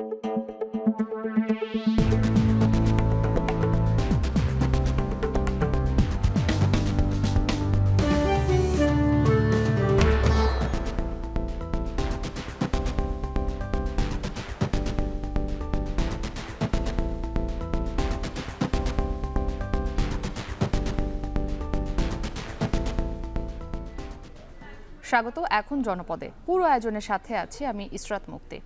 স্বাগত এখন জনপদে পুরো আয়োজনের সাথে আছি আমি ইসরাত মুক্তি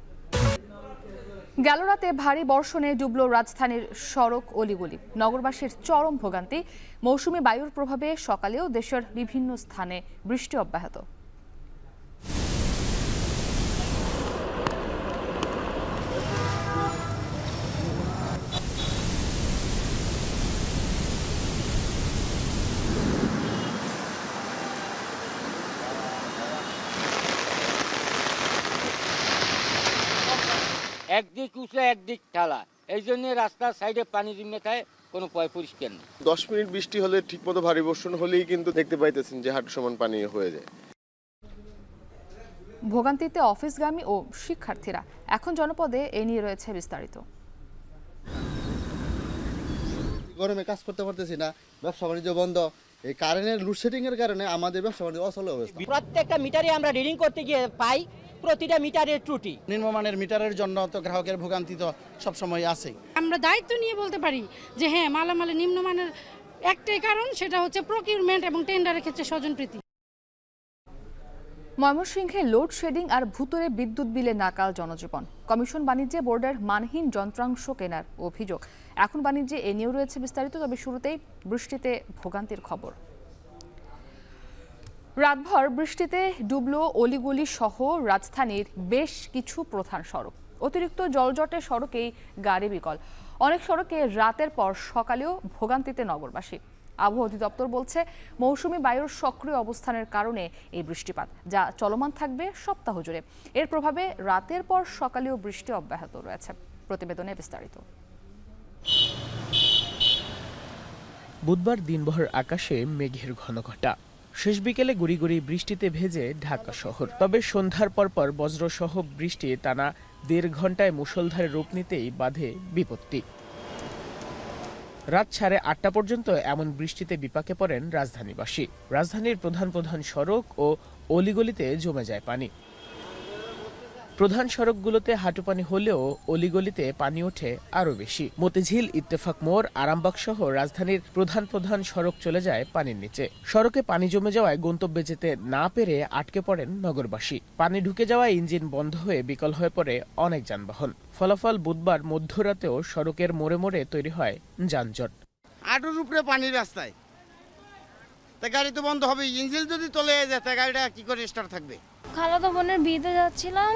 গেল রাতে ভারী বর্ষণে ডুবল রাজধানীর সড়ক অলিগলি নগরবাসীর চরম ভোগান্তি মৌসুমি বায়ুর প্রভাবে সকালেও দেশের বিভিন্ন স্থানে বৃষ্টি অব্যাহত একদিক উঁচু একদিক ঠালা এই জন্য রাস্তার সাইডে পানি জমে থাকে কোনো পয় পরিষ্কার নেই দশ মিনিট বৃষ্টি হলে ঠিকমতো ভারী বর্ষণ হলেই কিন্তু দেখতে পাইতেছেন যে হাট সমান পানি হয়ে যায় ভোগান্তিতে অফিসগামী ও শিক্ষার্থীরা এখন জনপদে এ নিয়ে রয়েছে বিস্তারিত গরমে কাজ করতে পারতেছি না ব্যবসা বাণিজ্য বন্ধ এই কারেন্টের লোডশেডিং এর কারণে আমাদের ব্যবসা বাণিজ্য অচল অবস্থা প্রত্যেকটা মিটারে আমরা রিডিং করতে গিয়ে পাই প্রতিটা মিটারের ত্রুটি নিম্নমানের মিটারের জন্য তো গ্রাহকের ভোগান্তি তো সবসময় আছে আমরা দায়িত্ব নিয়ে বলতে পারি যে হ্যাঁ মালামালে নিম্নমানের একটাই কারণ সেটা হচ্ছে প্রকিউরমেন্ট এবং টেন্ডারের ক্ষেত্রে স্বজনপ্রীতি ময়মনসিংহে লোডশেডিং আর ভূতরে বিদ্যুৎ বিলে নাকাল জনজীবন কমিশন বাণিজ্যে বোর্ডের মানহীন যন্ত্রাংশ কেনার অভিযোগ এখন বাণিজ্যে এ নিয়েও রয়েছে বিস্তারিত তবে শুরুতেই বৃষ্টিতে ভোগান্তির খবর রাতভর বৃষ্টিতে ডুবল অলিগলি সহ রাজধানীর বেশ কিছু প্রধান সড়ক অতিরিক্ত জলজটে সড়কেই গাড়ি বিকল অনেক সড়কে রাতের পর সকালেও ভোগান্তিতে নগরবাসী আবহাওয়া অধিদপ্তর বলছে মৌসুমি বায়ুর সক্রিয় অবস্থানের কারণে এই বৃষ্টিপাত যা চলমান থাকবে সপ্তাহ জুড়ে এর প্রভাবে রাতের পর সকালেও বৃষ্টি অব্যাহত রয়েছে প্রতিবেদনে বিস্তারিত বুধবার দিনভর আকাশে মেঘের ঘন ঘটা শেষ বিকেলে গুড়ি গুড়ি বৃষ্টিতে ভেজে ঢাকা শহর তবে সন্ধ্যার পরপর বজ্রসহ বৃষ্টি টানা দেড় ঘন্টায় মুষলধারে রূপ নিতেই বাধে বিপত্তি রাত সাড়ে আটটা পর্যন্ত এমন বৃষ্টিতে বিপাকে পড়েন রাজধানীবাসী রাজধানীর প্রধান প্রধান সড়ক ও অলিগলিতে জমে যায় পানি প্রধান সড়কগুলোতে হাঁটুপানি হলেও অলিগলিতে পানি ওঠে আরও বেশি মতিঝিল ইত্তেফাক মোড় আরামবাগ সহ রাজধানীর প্রধান প্রধান সড়ক চলে যায় পানির নিচে সড়কে পানি জমে যাওয়ায় গন্তব্যে যেতে না পেরে আটকে পড়েন নগরবাসী পানি ঢুকে যাওয়ায় ইঞ্জিন বন্ধ হয়ে বিকল হয়ে পড়ে অনেক যানবাহন ফলাফল বুধবার মধ্যরাতেও সড়কের মোড়ে মোড়ে তৈরি হয় যানজট আটুর উপরে পানির রাস্তায় তা গাড়ি তো বন্ধ হবে ইঞ্জিন যদি চলে যায় তা গাড়িটা কি করে স্টার্ট থাকবে খালাদা বোনের বিয়েতে যাচ্ছিলাম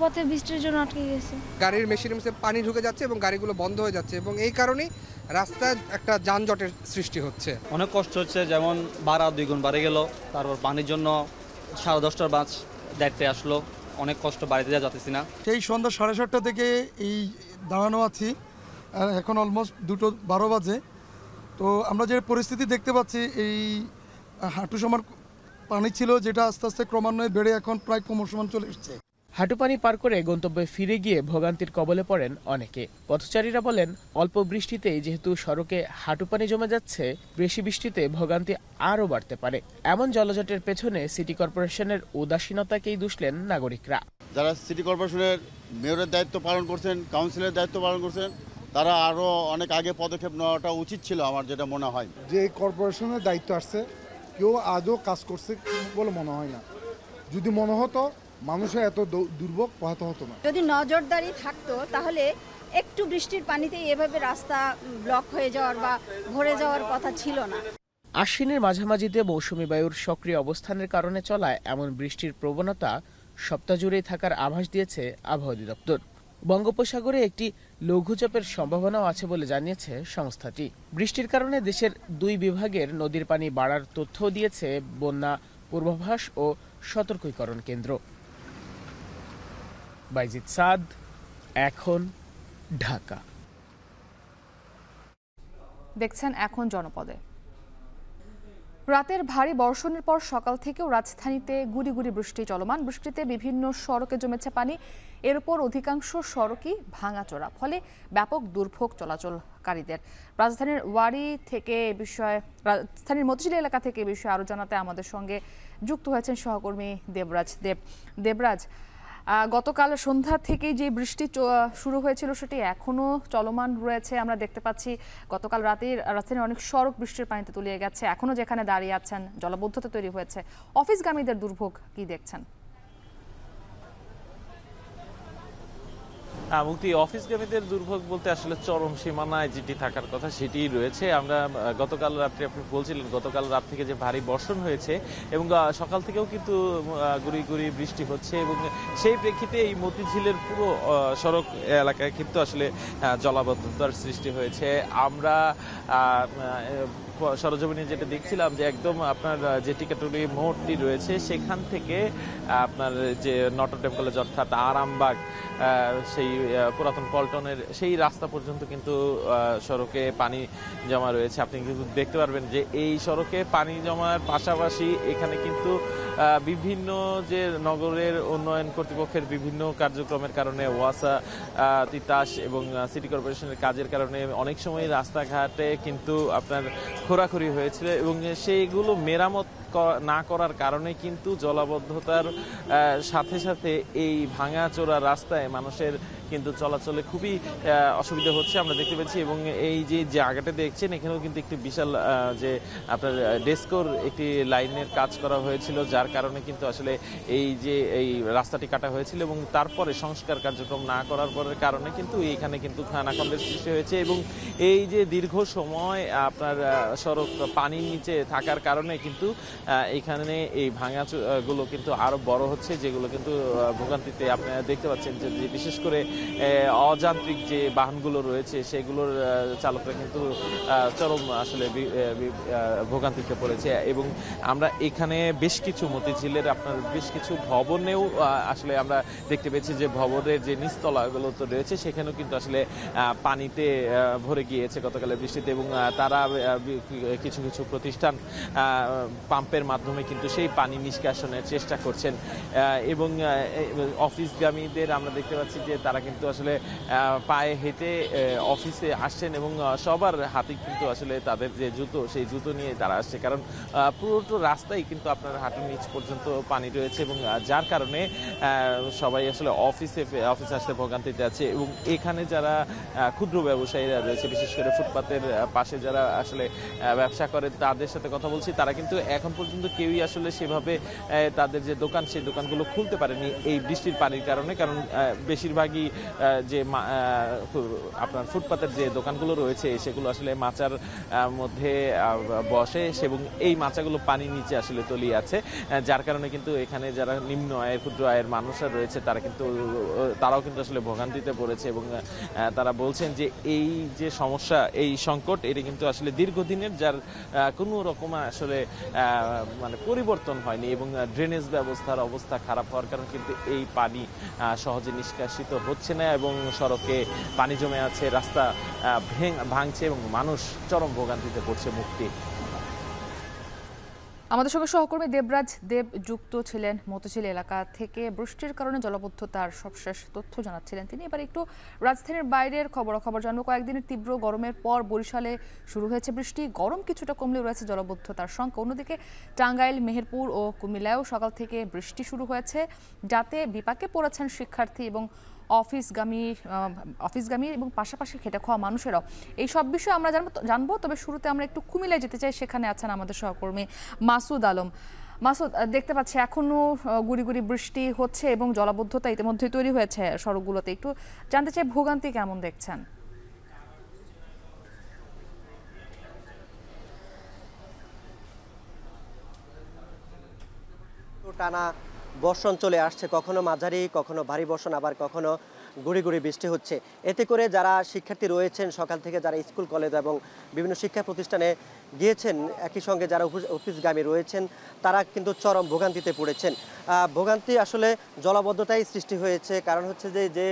পথে বৃষ্টির জন্য আটকে গেছে গাড়ির মেশিনের মধ্যে পানি ঢুকে যাচ্ছে এবং গাড়িগুলো বন্ধ হয়ে যাচ্ছে এবং এই কারণেই রাস্তায় একটা যানজটের সৃষ্টি হচ্ছে অনেক কষ্ট হচ্ছে যেমন বাড়া দুই গুণ বাড়ে গেল তারপর পানির জন্য সাড়ে দশটার বাস দেখতে আসলো অনেক কষ্ট বাড়িতে যা যাতেছি না সেই সন্ধ্যা সাড়ে সাতটা থেকে এই দাঁড়ানো আছি এখন অলমোস্ট দুটো বারো বাজে তো আমরা যে পরিস্থিতি দেখতে পাচ্ছি এই হাঁটু সমান পানি ছিল যেটা আস্তে আস্তে ক্রমান্বয়ে বেড়ে এখন প্রায় কোমর সমান চলে এসছে হাটুপানি পার করে গন্তব্যে ফিরে গিয়ে ভোগান্তির কবলে পড়েন অনেকে পথচারীরা বলেন অল্প বৃষ্টিতেই যেহেতু সড়কে হাঁটুপানি জমে যাচ্ছে বেশি বৃষ্টিতে ভোগান্তি আরও বাড়তে পারে এমন জলজটের পেছনে সিটি কর্পোরেশনের উদাসীনতাকেই দুষলেন নাগরিকরা যারা সিটি কর্পোরেশনের মেয়রের দায়িত্ব পালন করছেন কাউন্সিলের দায়িত্ব পালন করছেন তারা আরও অনেক আগে পদক্ষেপ নেওয়াটা উচিত ছিল আমার যেটা মনে হয় যে কর্পোরেশনের দায়িত্ব আসছে কেউ আজও কাজ করছে বলে মনে হয় না যদি মনে হতো মানুষের এত দুর্ভোগ পোহাতে হতো না যদি নজরদারি থাকতো তাহলে একটু বৃষ্টির পানিতেই এভাবে রাস্তা ব্লক হয়ে যাওয়ার বা ভরে যাওয়ার কথা ছিল না আশ্বিনের মাঝামাঝিতে মৌসুমি বায়ুর সক্রিয় অবস্থানের কারণে চলায় এমন বৃষ্টির প্রবণতা সপ্তাহ জুড়েই থাকার আভাস দিয়েছে আবহাওয়া অধিদপ্তর বঙ্গোপসাগরে একটি লঘুচাপের সম্ভাবনাও আছে বলে জানিয়েছে সংস্থাটি বৃষ্টির কারণে দেশের দুই বিভাগের নদীর পানি বাড়ার তথ্য দিয়েছে বন্যা পূর্বাভাস ও সতর্কীকরণ কেন্দ্র বাইজিৎ সাদ এখন ঢাকা দেখছেন এখন জনপদে রাতের ভারী বর্ষণের পর সকাল থেকেও রাজধানীতে গুড়ি গুড়ি বৃষ্টি চলমান বৃষ্টিতে বিভিন্ন সড়কে জমেছে পানি এর উপর অধিকাংশ সড়কই ভাঙাচোরা ফলে ব্যাপক দুর্ভোগ চলাচলকারীদের রাজধানীর ওয়ারি থেকে বিষয়ে রাজধানীর মতিঝিল এলাকা থেকে বিষয়ে আরও জানাতে আমাদের সঙ্গে যুক্ত হয়েছেন সহকর্মী দেবরাজ দেব দেবরাজ গতকাল সন্ধ্যা থেকেই যে বৃষ্টি শুরু হয়েছিল সেটি এখনও চলমান রয়েছে আমরা দেখতে পাচ্ছি গতকাল রাতে রাজধানীর অনেক সড়ক বৃষ্টির পানিতে তুলিয়ে গেছে এখনও যেখানে দাঁড়িয়ে আছেন জলবদ্ধতা তৈরি হয়েছে অফিসগামীদের দুর্ভোগ কি দেখছেন মুক্তি হ্যাঁ, অফিস কর্মীদের দুর্ভোগ বলতে আসলে চরম সীমানায় যেটি থাকার কথা সেটিই রয়েছে আমরা গতকাল রাত্রি আপনি বলছিলেন গতকাল রাত থেকে যে ভারী বর্ষণ হয়েছে এবং সকাল থেকেও কিন্তু গুড়ি গুড়ি বৃষ্টি হচ্ছে এবং সেই প্রেক্ষিতে এই মতিঝিলের পুরো সড়ক এলাকায় কিন্তু আসলে জলাবদ্ধতার সৃষ্টি হয়েছে আমরা সরজমিনে যেটা দেখছিলাম যে একদম আপনার যে টিকাটুলি মোড়টি রয়েছে সেখান থেকে আপনার যে নটরডেম কলেজ অর্থাৎ আরামবাগ সেই পুরাতন পল্টনের সেই রাস্তা পর্যন্ত কিন্তু সড়কে পানি জমা রয়েছে আপনি কিন্তু দেখতে পারবেন যে এই সড়কে পানি জমার পাশাপাশি এখানে কিন্তু বিভিন্ন যে নগরের উন্নয়ন কর্তৃপক্ষের বিভিন্ন কার্যক্রমের কারণে ওয়াসা তিতাস এবং সিটি কর্পোরেশনের কাজের কারণে অনেক সময় রাস্তাঘাটে কিন্তু আপনার খোরাখুরি হয়েছিল এবং সেইগুলো মেরামত না করার কারণে কিন্তু জলাবদ্ধতার সাথে সাথে এই ভাঙাচোরা রাস্তায় মানুষের কিন্তু চলাচলে খুবই অসুবিধা হচ্ছে আমরা দেখতে পাচ্ছি এবং এই যে জায়গাটা দেখছেন এখানেও কিন্তু একটি বিশাল যে আপনার ডেস্কোর একটি লাইনের কাজ করা হয়েছিল যার কারণে কিন্তু আসলে এই যে এই রাস্তাটি কাটা হয়েছিল এবং তারপরে সংস্কার কার্যক্রম না করার পরের কারণে কিন্তু এইখানে কিন্তু খানাখন্দের সৃষ্টি হয়েছে এবং এই যে দীর্ঘ সময় আপনার সড়ক পানির নিচে থাকার কারণে কিন্তু এইখানে এই গুলো কিন্তু আরও বড় হচ্ছে যেগুলো কিন্তু ভোগান্তিতে আপনারা দেখতে পাচ্ছেন যে বিশেষ করে অযান্ত্রিক যে বাহনগুলো রয়েছে সেগুলোর চালকরা কিন্তু চরম আসলে ভোগান্তিতে পড়েছে এবং আমরা এখানে বেশ কিছু মতিঝিলের আপনার বেশ কিছু ভবনেও আসলে আমরা দেখতে পেয়েছি যে ভবনের যে নিচতলাগুলো তো রয়েছে সেখানেও কিন্তু আসলে পানিতে ভরে গিয়েছে গতকালের বৃষ্টিতে এবং তারা কিছু কিছু প্রতিষ্ঠান পাম্পের পাম্পের মাধ্যমে কিন্তু সেই পানি নিষ্কাশনের চেষ্টা করছেন এবং অফিসগামীদের আমরা দেখতে পাচ্ছি যে তারা কিন্তু আসলে পায়ে হেঁটে অফিসে আসছেন এবং সবার হাতে কিন্তু আসলে তাদের যে জুতো সেই জুতো নিয়ে তারা আসছে কারণ পুরোটো রাস্তায় কিন্তু আপনার হাঁটু নিচ পর্যন্ত পানি রয়েছে এবং যার কারণে সবাই আসলে অফিসে অফিসে আসতে ভোগান্তিতে আছে এবং এখানে যারা ক্ষুদ্র ব্যবসায়ীরা রয়েছে বিশেষ করে ফুটপাতের পাশে যারা আসলে ব্যবসা করে তাদের সাথে কথা বলছি তারা কিন্তু এখন পর্যন্ত পর্যন্ত কেউই আসলে সেভাবে তাদের যে দোকান সেই দোকানগুলো খুলতে পারেনি এই বৃষ্টির পানির কারণে কারণ বেশিরভাগই যে আপনার ফুটপাতের যে দোকানগুলো রয়েছে সেগুলো আসলে মাচার মধ্যে বসে এবং এই মাচাগুলো পানির নিচে আসলে তলিয়ে আছে যার কারণে কিন্তু এখানে যারা নিম্ন আয়ের ক্ষুদ্র আয়ের মানুষরা রয়েছে তারা কিন্তু তারাও কিন্তু আসলে ভোগান্তিতে পড়েছে এবং তারা বলছেন যে এই যে সমস্যা এই সংকট এটা কিন্তু আসলে দীর্ঘদিনের যার কোনো রকম আসলে মানে পরিবর্তন হয়নি এবং ড্রেনেজ ব্যবস্থার অবস্থা খারাপ হওয়ার কারণে কিন্তু এই পানি সহজে নিষ্কাশিত হচ্ছে না এবং সড়কে পানি জমে আছে রাস্তা ভাঙছে এবং মানুষ চরম ভোগান্তিতে পড়ছে মুক্তি আমাদের সঙ্গে সহকর্মী দেবরাজ দেব যুক্ত ছিলেন মতিঝিল এলাকা থেকে বৃষ্টির কারণে জলবদ্ধতার সবশেষ তথ্য জানাচ্ছিলেন তিনি এবার একটু রাজধানীর বাইরের খবরাখবর জানবো কয়েকদিনের তীব্র গরমের পর বরিশালে শুরু হয়েছে বৃষ্টি গরম কিছুটা কমলে রয়েছে জলবদ্ধতার সংখ্যা অন্যদিকে টাঙ্গাইল মেহেরপুর ও কুমিল্লায়ও সকাল থেকে বৃষ্টি শুরু হয়েছে যাতে বিপাকে পড়েছেন শিক্ষার্থী এবং অফিসগামী অফিসগামী এবং পাশাপাশি খেটে খাওয়া মানুষেরাও এই সব বিষয়ে আমরা জানবো জানবো তবে শুরুতে আমরা একটু কুমিল্লায় যেতে চাই সেখানে আছেন আমাদের সহকর্মী মাসুদ আলম মাসুদ দেখতে পাচ্ছি এখনও গুড়ি গুড়ি বৃষ্টি হচ্ছে এবং জলাবদ্ধতা ইতিমধ্যে তৈরি হয়েছে সড়কগুলোতে একটু জানতে চাই ভোগান্তি কেমন দেখছেন টানা বর্ষণ চলে আসছে কখনো মাঝারি কখনো ভারী বর্ষণ আবার কখনো গুড়ি গুড়ি বৃষ্টি হচ্ছে এতে করে যারা শিক্ষার্থী রয়েছেন সকাল থেকে যারা স্কুল কলেজ এবং বিভিন্ন শিক্ষা প্রতিষ্ঠানে গিয়েছেন একই সঙ্গে যারা অফিসগামী রয়েছেন তারা কিন্তু চরম ভোগান্তিতে পড়েছেন ভোগান্তি আসলে জলাবদ্ধতাই সৃষ্টি হয়েছে কারণ হচ্ছে যে যে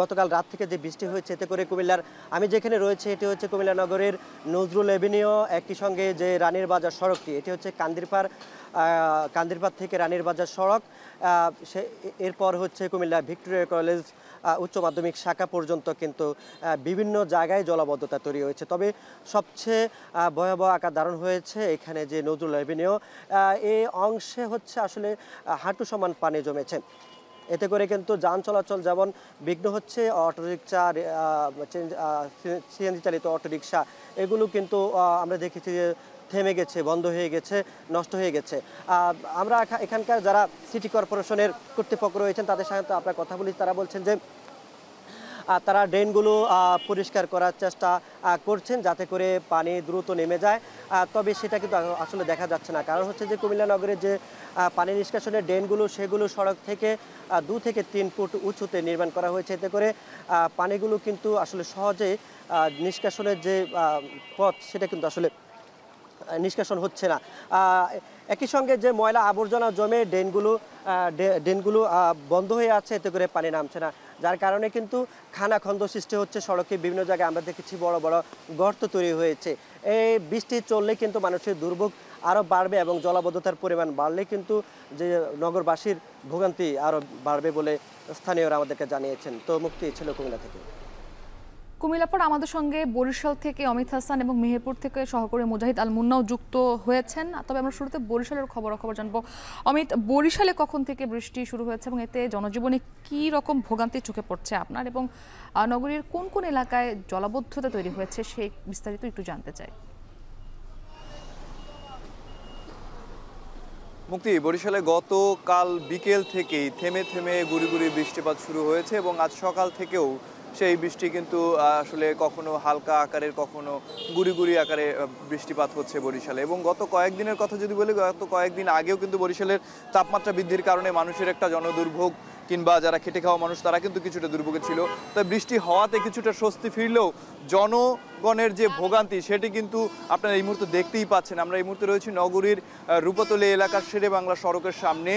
গতকাল রাত থেকে যে বৃষ্টি হয়েছে এতে করে কুমিল্লার আমি যেখানে রয়েছে এটি হচ্ছে কুমিল্লা নগরের নজরুল এভিনিউ একই সঙ্গে যে রানীর বাজার সড়কটি এটি হচ্ছে কান্দিরপাড় কান্দিরপাত থেকে রানীর বাজার সড়ক সে এরপর হচ্ছে কুমিল্লা ভিক্টোরিয়া কলেজ উচ্চ মাধ্যমিক শাখা পর্যন্ত কিন্তু বিভিন্ন জায়গায় জলাবদ্ধতা তৈরি হয়েছে তবে সবচেয়ে ভয়াবহ আকার ধারণ হয়েছে এখানে যে নজরুল অ্যাভিনিউ এই অংশে হচ্ছে আসলে হাঁটু সমান পানি জমেছে এতে করে কিন্তু যান চলাচল যেমন বিঘ্ন হচ্ছে অটোরিকশা সিএনজি চালিত অটোরিকশা এগুলো কিন্তু আমরা দেখেছি যে থেমে গেছে বন্ধ হয়ে গেছে নষ্ট হয়ে গেছে আমরা এখানকার যারা সিটি কর্পোরেশনের কর্তৃপক্ষ রয়েছেন তাদের সাথে আমরা কথা বলি তারা বলছেন যে তারা ড্রেনগুলো পরিষ্কার করার চেষ্টা করছেন যাতে করে পানি দ্রুত নেমে যায় তবে সেটা কিন্তু আসলে দেখা যাচ্ছে না কারণ হচ্ছে যে কুমিল্লা নগরের যে পানি নিষ্কাশনের ড্রেনগুলো সেগুলো সড়ক থেকে দু থেকে তিন ফুট উঁচুতে নির্মাণ করা হয়েছে এতে করে পানিগুলো কিন্তু আসলে সহজে নিষ্কাশনের যে পথ সেটা কিন্তু আসলে নিষ্কাশন হচ্ছে না একই সঙ্গে যে ময়লা আবর্জনা জমে ড্রেনগুলো ড্রেনগুলো বন্ধ হয়ে আছে এতে করে পানি নামছে না যার কারণে কিন্তু খানাখন্দ সৃষ্টি হচ্ছে সড়কে বিভিন্ন জায়গায় আমরা দেখেছি বড় বড় গর্ত তৈরি হয়েছে এই বৃষ্টি চললে কিন্তু মানুষের দুর্ভোগ আরও বাড়বে এবং জলাবদ্ধতার পরিমাণ বাড়লে কিন্তু যে নগরবাসীর ভোগান্তি আরও বাড়বে বলে স্থানীয়রা আমাদেরকে জানিয়েছেন তো মুক্তি ছিল কুমিল্লা থেকে পর আমাদের সঙ্গে বরিশাল থেকে অমিত হাসান এবং মেহেরপুর থেকে সহকর্মী মুজাহিদ আল মুন্নাও যুক্ত হয়েছেন তবে আমরা শুরুতে বরিশালের খবর খবর জানবো অমিত বরিশালে কখন থেকে বৃষ্টি শুরু হয়েছে এবং এতে জনজীবনে কী রকম ভোগান্তি চোখে পড়ছে আপনার এবং নগরীর কোন কোন এলাকায় জলাবদ্ধতা তৈরি হয়েছে সেই বিস্তারিত একটু জানতে চাই মুক্তি বরিশালে গতকাল বিকেল থেকেই থেমে থেমে গুড়ি গুড়ি বৃষ্টিপাত শুরু হয়েছে এবং আজ সকাল থেকেও সেই বৃষ্টি কিন্তু আসলে কখনো হালকা আকারের কখনো গুড়ি গুড়ি আকারে বৃষ্টিপাত হচ্ছে বরিশালে এবং গত কয়েকদিনের কথা যদি বলি গত কয়েকদিন আগেও কিন্তু বরিশালের তাপমাত্রা বৃদ্ধির কারণে মানুষের একটা জনদুর্ভোগ কিংবা যারা খেটে খাওয়া মানুষ তারা কিন্তু কিছুটা দুর্ভোগে ছিল তাই বৃষ্টি হওয়াতে কিছুটা স্বস্তি ফিরলেও জনগণের যে ভোগান্তি সেটি কিন্তু আপনারা এই মুহূর্তে দেখতেই পাচ্ছেন আমরা এই মুহূর্তে রয়েছি নগরীর রূপতলে এলাকার শেরে বাংলা সড়কের সামনে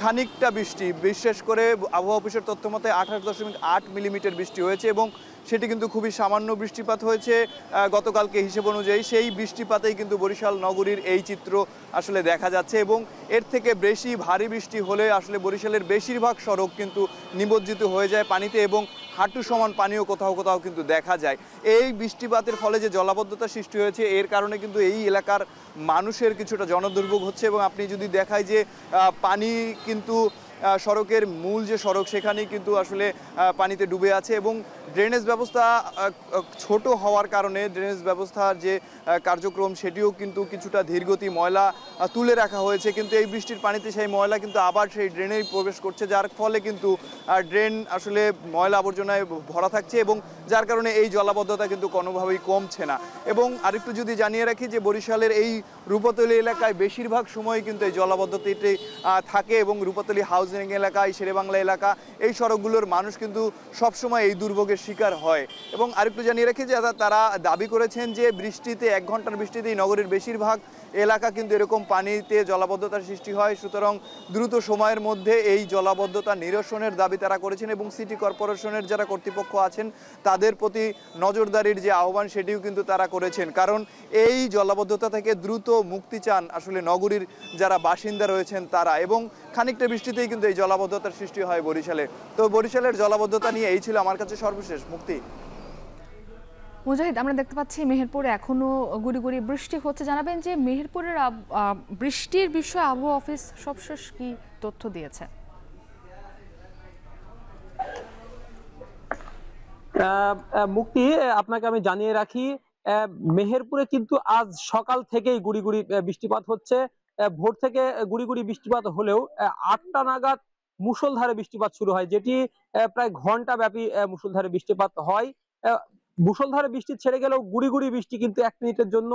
খানিকটা বৃষ্টি বিশেষ করে আবহাওয়া অফিসের তথ্য মতে আঠাশ দশমিক আট মিলিমিটার বৃষ্টি হয়েছে এবং সেটি কিন্তু খুবই সামান্য বৃষ্টিপাত হয়েছে গতকালকে হিসেব অনুযায়ী সেই বৃষ্টিপাতেই কিন্তু বরিশাল নগরীর এই চিত্র আসলে দেখা যাচ্ছে এবং এর থেকে বেশি ভারী বৃষ্টি হলে আসলে বরিশালের বেশিরভাগ সড়ক কিন্তু নিমজ্জিত হয়ে যায় পানিতে এবং হাঁটু সমান পানীয় কোথাও কোথাও কিন্তু দেখা যায় এই বৃষ্টিপাতের ফলে যে জলাবদ্ধতা সৃষ্টি হয়েছে এর কারণে কিন্তু এই এলাকার মানুষের কিছুটা জনদুর্ভোগ হচ্ছে এবং আপনি যদি দেখায় যে পানি কিন্তু সড়কের মূল যে সড়ক সেখানেই কিন্তু আসলে পানিতে ডুবে আছে এবং ড্রেনেজ ব্যবস্থা ছোট হওয়ার কারণে ড্রেনেজ ব্যবস্থার যে কার্যক্রম সেটিও কিন্তু কিছুটা ধীরগতি ময়লা তুলে রাখা হয়েছে কিন্তু এই বৃষ্টির পানিতে সেই ময়লা কিন্তু আবার সেই ড্রেনেই প্রবেশ করছে যার ফলে কিন্তু ড্রেন আসলে ময়লা আবর্জনায় ভরা থাকছে এবং যার কারণে এই জলাবদ্ধতা কিন্তু কোনোভাবেই কমছে না এবং আরেকটু যদি জানিয়ে রাখি যে বরিশালের এই রূপতলী এলাকায় বেশিরভাগ সময় কিন্তু এই জলাবদ্ধতাটি থাকে এবং রূপতলী হাউজিং এলাকায় শেরেবাংলা এলাকা এই সড়কগুলোর মানুষ কিন্তু সবসময় এই দুর্ভোগে দুর্যোগের শিকার হয় এবং আরেকটু জানিয়ে রাখি যে তারা দাবি করেছেন যে বৃষ্টিতে এক ঘন্টার বৃষ্টিতেই নগরীর বেশিরভাগ এলাকা কিন্তু এরকম পানিতে জলাবদ্ধতার সৃষ্টি হয় সুতরাং দ্রুত সময়ের মধ্যে এই জলাবদ্ধতা নিরসনের দাবি তারা করেছেন এবং সিটি কর্পোরেশনের যারা কর্তৃপক্ষ আছেন তাদের প্রতি নজরদারির যে আহ্বান সেটিও কিন্তু তারা করেছেন কারণ এই জলাবদ্ধতা থেকে দ্রুত মুক্তি চান আসলে নগরীর যারা বাসিন্দা রয়েছেন তারা এবং খানিকটা বৃষ্টিতেই কিন্তু এই জলাবদ্ধতার সৃষ্টি হয় বরিশালে তো বরিশালের জলাবদ্ধতা নিয়ে এই ছিল আমার কাছে সর্বশেষ মুক্তি মুজাহিদ আমরা দেখতে পাচ্ছি মেহেরপুরে এখনো গুড়ি গুড়ি বৃষ্টি হচ্ছে জানাবেন যে মেহেরপুরের বৃষ্টির বিষয়ে আবহাওয়া অফিস সবশেষ কি তথ্য দিয়েছে মুক্তি আপনাকে আমি জানিয়ে রাখি মেহেরপুরে কিন্তু আজ সকাল থেকেই গুড়ি গুড়ি বৃষ্টিপাত হচ্ছে ভোর থেকে গুড়ি গুড়ি বৃষ্টিপাত হলেও আটটা নাগাদ মুসলধারে বৃষ্টিপাত শুরু হয় যেটি প্রায় ঘন্টা ব্যাপী মুসলধারে বৃষ্টিপাত হয় মুসলধারে বৃষ্টি ছেড়ে গেলেও গুড়ি গুড়ি বৃষ্টি কিন্তু এক মিনিটের জন্য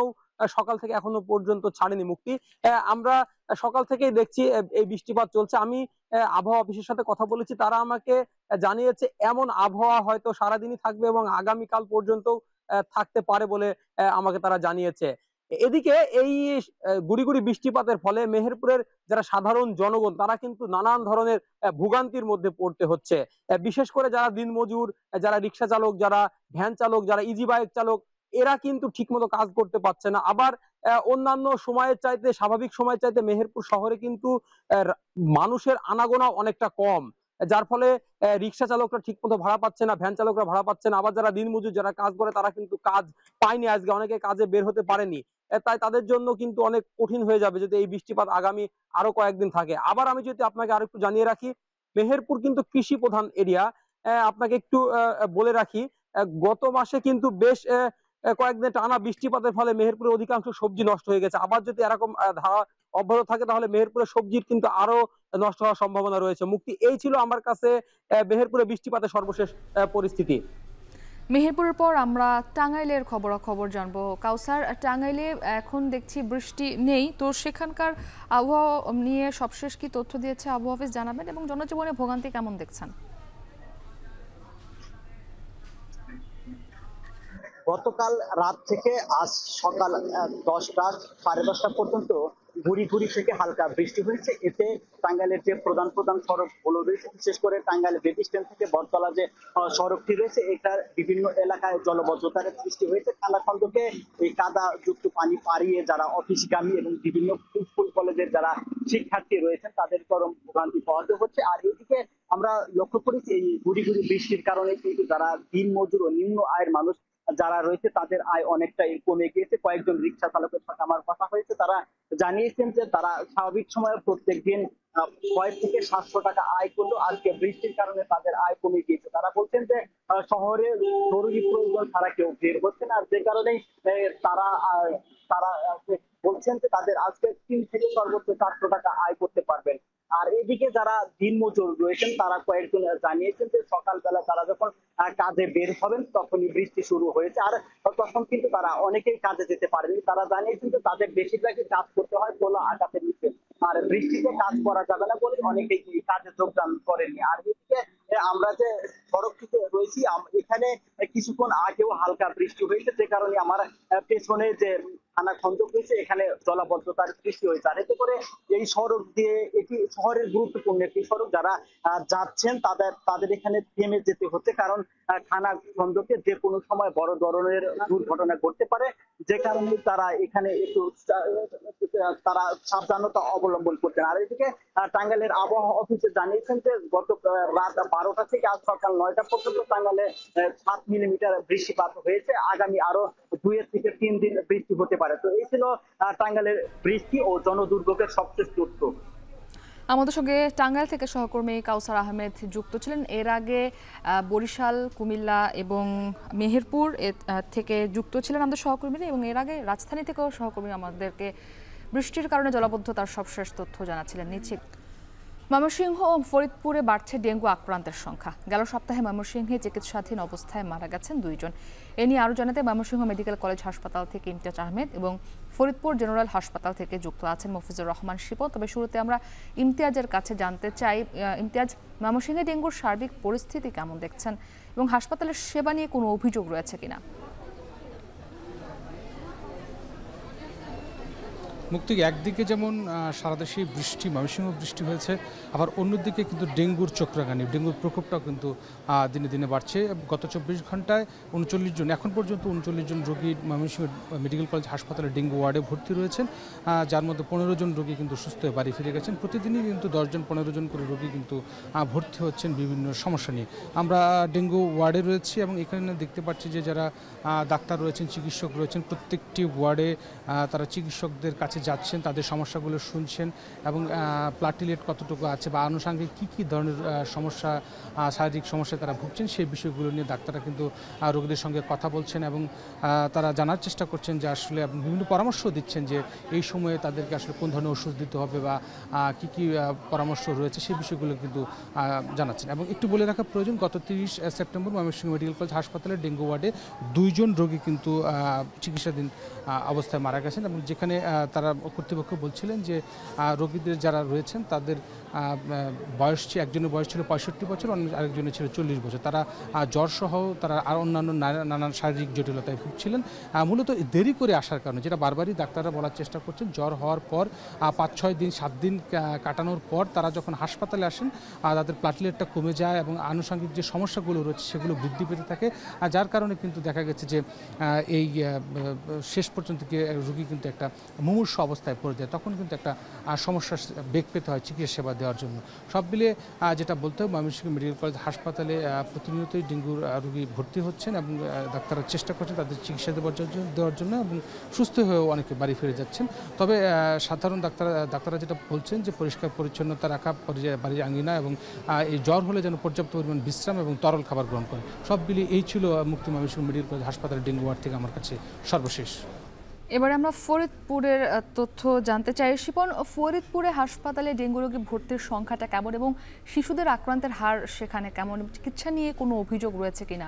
সকাল থেকে এখনো পর্যন্ত ছাড়েনি মুক্তি আমরা সকাল থেকেই দেখছি এই বৃষ্টিপাত চলছে আমি আবহাওয়া অফিসের সাথে কথা বলেছি তারা আমাকে জানিয়েছে এমন আবহাওয়া হয়তো সারাদিনই থাকবে এবং আগামীকাল পর্যন্ত থাকতে পারে বলে আমাকে তারা জানিয়েছে এদিকে এই গুড়ি গুড়ি বৃষ্টিপাতের ফলে মেহেরপুরের যারা সাধারণ জনগণ তারা কিন্তু নানান ধরনের ভোগান্তির মধ্যে পড়তে হচ্ছে বিশেষ করে যারা দিনমজুর যারা রিক্সা চালক যারা ভ্যান চালক যারা ইজি e বাইক চালক এরা কিন্তু ঠিকমতো কাজ করতে পারছে না আবার অন্যান্য সময়ের চাইতে স্বাভাবিক সময়ের চাইতে মেহেরপুর শহরে কিন্তু মানুষের আনাগোনা অনেকটা কম যার ফলে রিক্সা চালকরা ঠিকমতো ভাড়া পাচ্ছে না ভ্যান চালকরা ভাড়া পাচ্ছে না আবার যারা দিনমজুর যারা কাজ করে তারা কিন্তু কাজ পায়নি আজকে অনেকে কাজে বের হতে পারেনি তাই তাদের জন্য কিন্তু অনেক কঠিন হয়ে যাবে যদি এই বৃষ্টিপাত আগামী আরো কয়েকদিন থাকে আবার আমি যদি আপনাকে আর একটু জানিয়ে রাখি মেহেরপুর কিন্তু কৃষি প্রধান এরিয়া আপনাকে একটু বলে রাখি গত মাসে কিন্তু বেশ কয়েকদিন টানা বৃষ্টিপাতের ফলে মেহেরপুরের অধিকাংশ সবজি নষ্ট হয়ে গেছে আবার যদি এরকম ধারা অব্যাহত থাকে তাহলে মেহেরপুরের সবজির কিন্তু আরো নষ্ট হওয়ার সম্ভাবনা রয়েছে মুক্তি এই ছিল আমার কাছে মেহেরপুরে বৃষ্টিপাতের সর্বশেষ পরিস্থিতি মেহেরপুরের পর আমরা টাঙ্গাইলের খবর জানব কাউসার টাঙ্গাইলে এখন দেখছি বৃষ্টি নেই তো সেখানকার আবহাওয়া নিয়ে সবশেষ কি তথ্য দিয়েছে আবহাওয়া অফিস জানাবেন এবং জনজীবনে ভোগান্তি কেমন দেখছেন গতকাল রাত থেকে আজ সকাল দশটা সাড়ে দশটা পর্যন্ত গুড়ি গুড়ি থেকে হালকা বৃষ্টি হয়েছে এতে টাঙ্গাইলের যে প্রধান প্রধান গুলো রয়েছে বিশেষ করে টাঙ্গাইল বেবি স্ট্যান্ড থেকে বটতলা যে সড়কটি রয়েছে এটার বিভিন্ন এলাকায় জলবদ্ধতার সৃষ্টি হয়েছে কালা খন্দকে এই কাদা যুক্ত পানি পাড়িয়ে যারা অফিসগামী এবং বিভিন্ন স্কুল কলেজের যারা শিক্ষার্থী রয়েছেন তাদের চরম ভোগান্তি পাওয়াতে হচ্ছে আর এদিকে আমরা লক্ষ্য করেছি এই গুড়ি গুড়ি বৃষ্টির কারণে কিন্তু যারা দিন মজুর ও নিম্ন আয়ের মানুষ যারা রয়েছে তাদের আয় অনেকটাই কমে গিয়েছে কয়েকজন রিক্সা চালকের সাথে আমার কথা হয়েছে তারা জানিয়েছেন যে তারা স্বাভাবিক সময়ে প্রত্যেক দিন কয়েক থেকে সাতশো টাকা আয় করলো আজকে বৃষ্টির কারণে তাদের আয় কমে গিয়েছে তারা বলছেন যে শহরে জরুরি প্রয়োজন ছাড়া কেউ বের হচ্ছে না আর যে কারণেই তারা তারা বলছেন যে তাদের আজকে তিন থেকে সর্বোচ্চ চারশো টাকা আয় করতে পারবেন আর এদিকে যারা দিনমজুর রয়েছেন তারা কয়েকজন জানিয়েছেন যে সকালবেলা তারা যখন কাজে বের হবেন তখনই বৃষ্টি শুরু হয়েছে আর তখন কিন্তু তারা অনেকেই কাজে যেতে পারেনি তারা জানিয়েছেন যে তাদের বেশিরভাগই কাজ করতে হয় খোলা আঘাতের নিচে আর বৃষ্টিতে কাজ করা যাবে না বলে অনেকেই কাজে যোগদান করেনি আর এদিকে আমরা যে সড়কটিতে রয়েছি এখানে কিছুক্ষণ আগেও হালকা বৃষ্টি হয়েছে যে কারণে আমার পেছনে যে থানা খন্দক রয়েছে এখানে জলাবদ্ধতার সৃষ্টি হয়েছে আর এতে করে এই সড়ক দিয়ে এটি শহরের গুরুত্বপূর্ণ একটি সড়ক যারা যাচ্ছেন তাদের তাদের এখানে থেমে যেতে হচ্ছে কারণ থানা খন্দকে যে কোনো সময় বড় ধরনের দুর্ঘটনা ঘটতে পারে যে কারণে তারা এখানে একটু তারা সাবধানতা অবলম্বন করছেন আর এদিকে টাঙ্গাইলের আবহাওয়া অফিসে জানিয়েছেন যে গত রাত বারোটা থেকে আজ সকাল নয়টা পর্যন্ত টাঙ্গালে সাত মিলিমিটার বৃষ্টিপাত হয়েছে আগামী আরো দুয়ের থেকে তিন দিন বৃষ্টি হতে পারে তো এই ছিল টাঙ্গালের বৃষ্টি ও জনদুর্ভোগের সবচেয়ে তথ্য আমাদের সঙ্গে টাঙ্গাইল থেকে সহকর্মী কাউসার আহমেদ যুক্ত ছিলেন এর আগে বরিশাল কুমিল্লা এবং মেহেরপুর থেকে যুক্ত ছিলেন আমাদের সহকর্মীরা এবং এর আগে রাজধানী থেকেও সহকর্মী আমাদেরকে বৃষ্টির কারণে জলাবদ্ধতার সবশেষ তথ্য জানাচ্ছিলেন নিশ্চিত ময়মনসিংহ ও ফরিদপুরে বাড়ছে ডেঙ্গু আক্রান্তের সংখ্যা গেল সপ্তাহে ময়মনসিংহে চিকিৎসাধীন অবস্থায় মারা গেছেন দুইজন এ নিয়ে আরও জানাতে ময়মনসিংহ মেডিকেল কলেজ হাসপাতাল থেকে ইমতিয়াজ আহমেদ এবং ফরিদপুর জেনারেল হাসপাতাল থেকে যুক্ত আছেন মফিজুর রহমান শিপন তবে শুরুতে আমরা ইমতিয়াজের কাছে জানতে চাই ইমতিয়াজ ময়মনসিংহে ডেঙ্গুর সার্বিক পরিস্থিতি কেমন দেখছেন এবং হাসপাতালের সেবা নিয়ে কোনো অভিযোগ রয়েছে কিনা মুক্তি একদিকে যেমন সারা দেশে বৃষ্টি ময়মনসিংহ বৃষ্টি হয়েছে আবার অন্যদিকে কিন্তু ডেঙ্গুর চক্রাগানি ডেঙ্গুর প্রকোপটাও কিন্তু দিনে দিনে বাড়ছে গত চব্বিশ ঘন্টায় উনচল্লিশ জন এখন পর্যন্ত উনচল্লিশ জন রোগী ময়মনসিংহ মেডিকেল কলেজ হাসপাতালে ডেঙ্গু ওয়ার্ডে ভর্তি রয়েছেন যার মধ্যে পনেরো জন রোগী কিন্তু সুস্থ হয়ে বাড়ি ফিরে গেছেন প্রতিদিনই কিন্তু দশজন পনেরো জন করে রোগী কিন্তু ভর্তি হচ্ছেন বিভিন্ন সমস্যা নিয়ে আমরা ডেঙ্গু ওয়ার্ডে রয়েছি এবং এখানে দেখতে পাচ্ছি যে যারা ডাক্তার রয়েছেন চিকিৎসক রয়েছেন প্রত্যেকটি ওয়ার্ডে তারা চিকিৎসকদের কাছে কাছে যাচ্ছেন তাদের সমস্যাগুলো শুনছেন এবং প্লাটিলেট কতটুকু আছে বা আনুষাঙ্গিক কী কী ধরনের সমস্যা শারীরিক সমস্যায় তারা ভুগছেন সেই বিষয়গুলো নিয়ে ডাক্তাররা কিন্তু রোগীদের সঙ্গে কথা বলছেন এবং তারা জানার চেষ্টা করছেন যে আসলে বিভিন্ন পরামর্শ দিচ্ছেন যে এই সময়ে তাদেরকে আসলে কোন ধরনের ওষুধ দিতে হবে বা কি কি পরামর্শ রয়েছে সেই বিষয়গুলো কিন্তু জানাচ্ছেন এবং একটু বলে রাখা প্রয়োজন গত তিরিশ সেপ্টেম্বর ময়মনসিংহ মেডিকেল কলেজ হাসপাতালে ডেঙ্গু ওয়ার্ডে দুইজন রোগী কিন্তু চিকিৎসাধীন অবস্থায় মারা গেছেন এবং যেখানে তারা তারা কর্তৃপক্ষ বলছিলেন যে রোগীদের যারা রয়েছেন তাদের বয়স ছিল একজনের বয়স ছিল পঁয়ষট্টি বছর অন্য আরেকজনের ছিল চল্লিশ বছর তারা জ্বরসহ তারা আর অন্যান্য নানান শারীরিক জটিলতায় ভুগছিলেন মূলত দেরি করে আসার কারণে যেটা বারবারই ডাক্তাররা বলার চেষ্টা করছেন জ্বর হওয়ার পর পাঁচ ছয় দিন সাত দিন কাটানোর পর তারা যখন হাসপাতালে আসেন তাদের প্লাটলেটটা কমে যায় এবং আনুষঙ্গিক যে সমস্যাগুলো রয়েছে সেগুলো বৃদ্ধি পেতে থাকে আর যার কারণে কিন্তু দেখা গেছে যে এই শেষ পর্যন্ত গিয়ে রুগী কিন্তু একটা মুমূর্ষ অবস্থায় পড়ে যায় তখন কিন্তু একটা সমস্যার বেগ পেতে হয় চিকিৎসা সেবা দেওয়ার জন্য সব মিলিয়ে যেটা বলতে হবে ময়মনসিংহ মেডিকেল কলেজ হাসপাতালে প্রতিনিয়তই ডেঙ্গুর রোগী ভর্তি হচ্ছেন এবং ডাক্তাররা চেষ্টা করছেন তাদের চিকিৎসা দেওয়ার জন্য দেওয়ার জন্য এবং সুস্থ হয়েও অনেকে বাড়ি ফিরে যাচ্ছেন তবে সাধারণ ডাক্তার ডাক্তাররা যেটা বলছেন যে পরিষ্কার পরিচ্ছন্নতা রাখা বাড়ির আঙ্গিনা এবং এই জ্বর হলে যেন পর্যাপ্ত পরিমাণ বিশ্রাম এবং তরল খাবার গ্রহণ করে সব মিলিয়ে এই ছিল মুক্তি ময়মনসিংহ মেডিকেল কলেজ হাসপাতালে ডেঙ্গু ওয়ার্ড থেকে আমার কাছে সর্বশেষ এবার আমরা ফরিদপুরের তথ্য জানতে চাই শিপন ফরিদপুরে হাসপাতালে ডেঙ্গু রোগী ভর্তির সংখ্যাটা কেমন এবং শিশুদের আক্রান্তের হার সেখানে কেমন চিকিৎসা নিয়ে কোনো অভিযোগ রয়েছে কিনা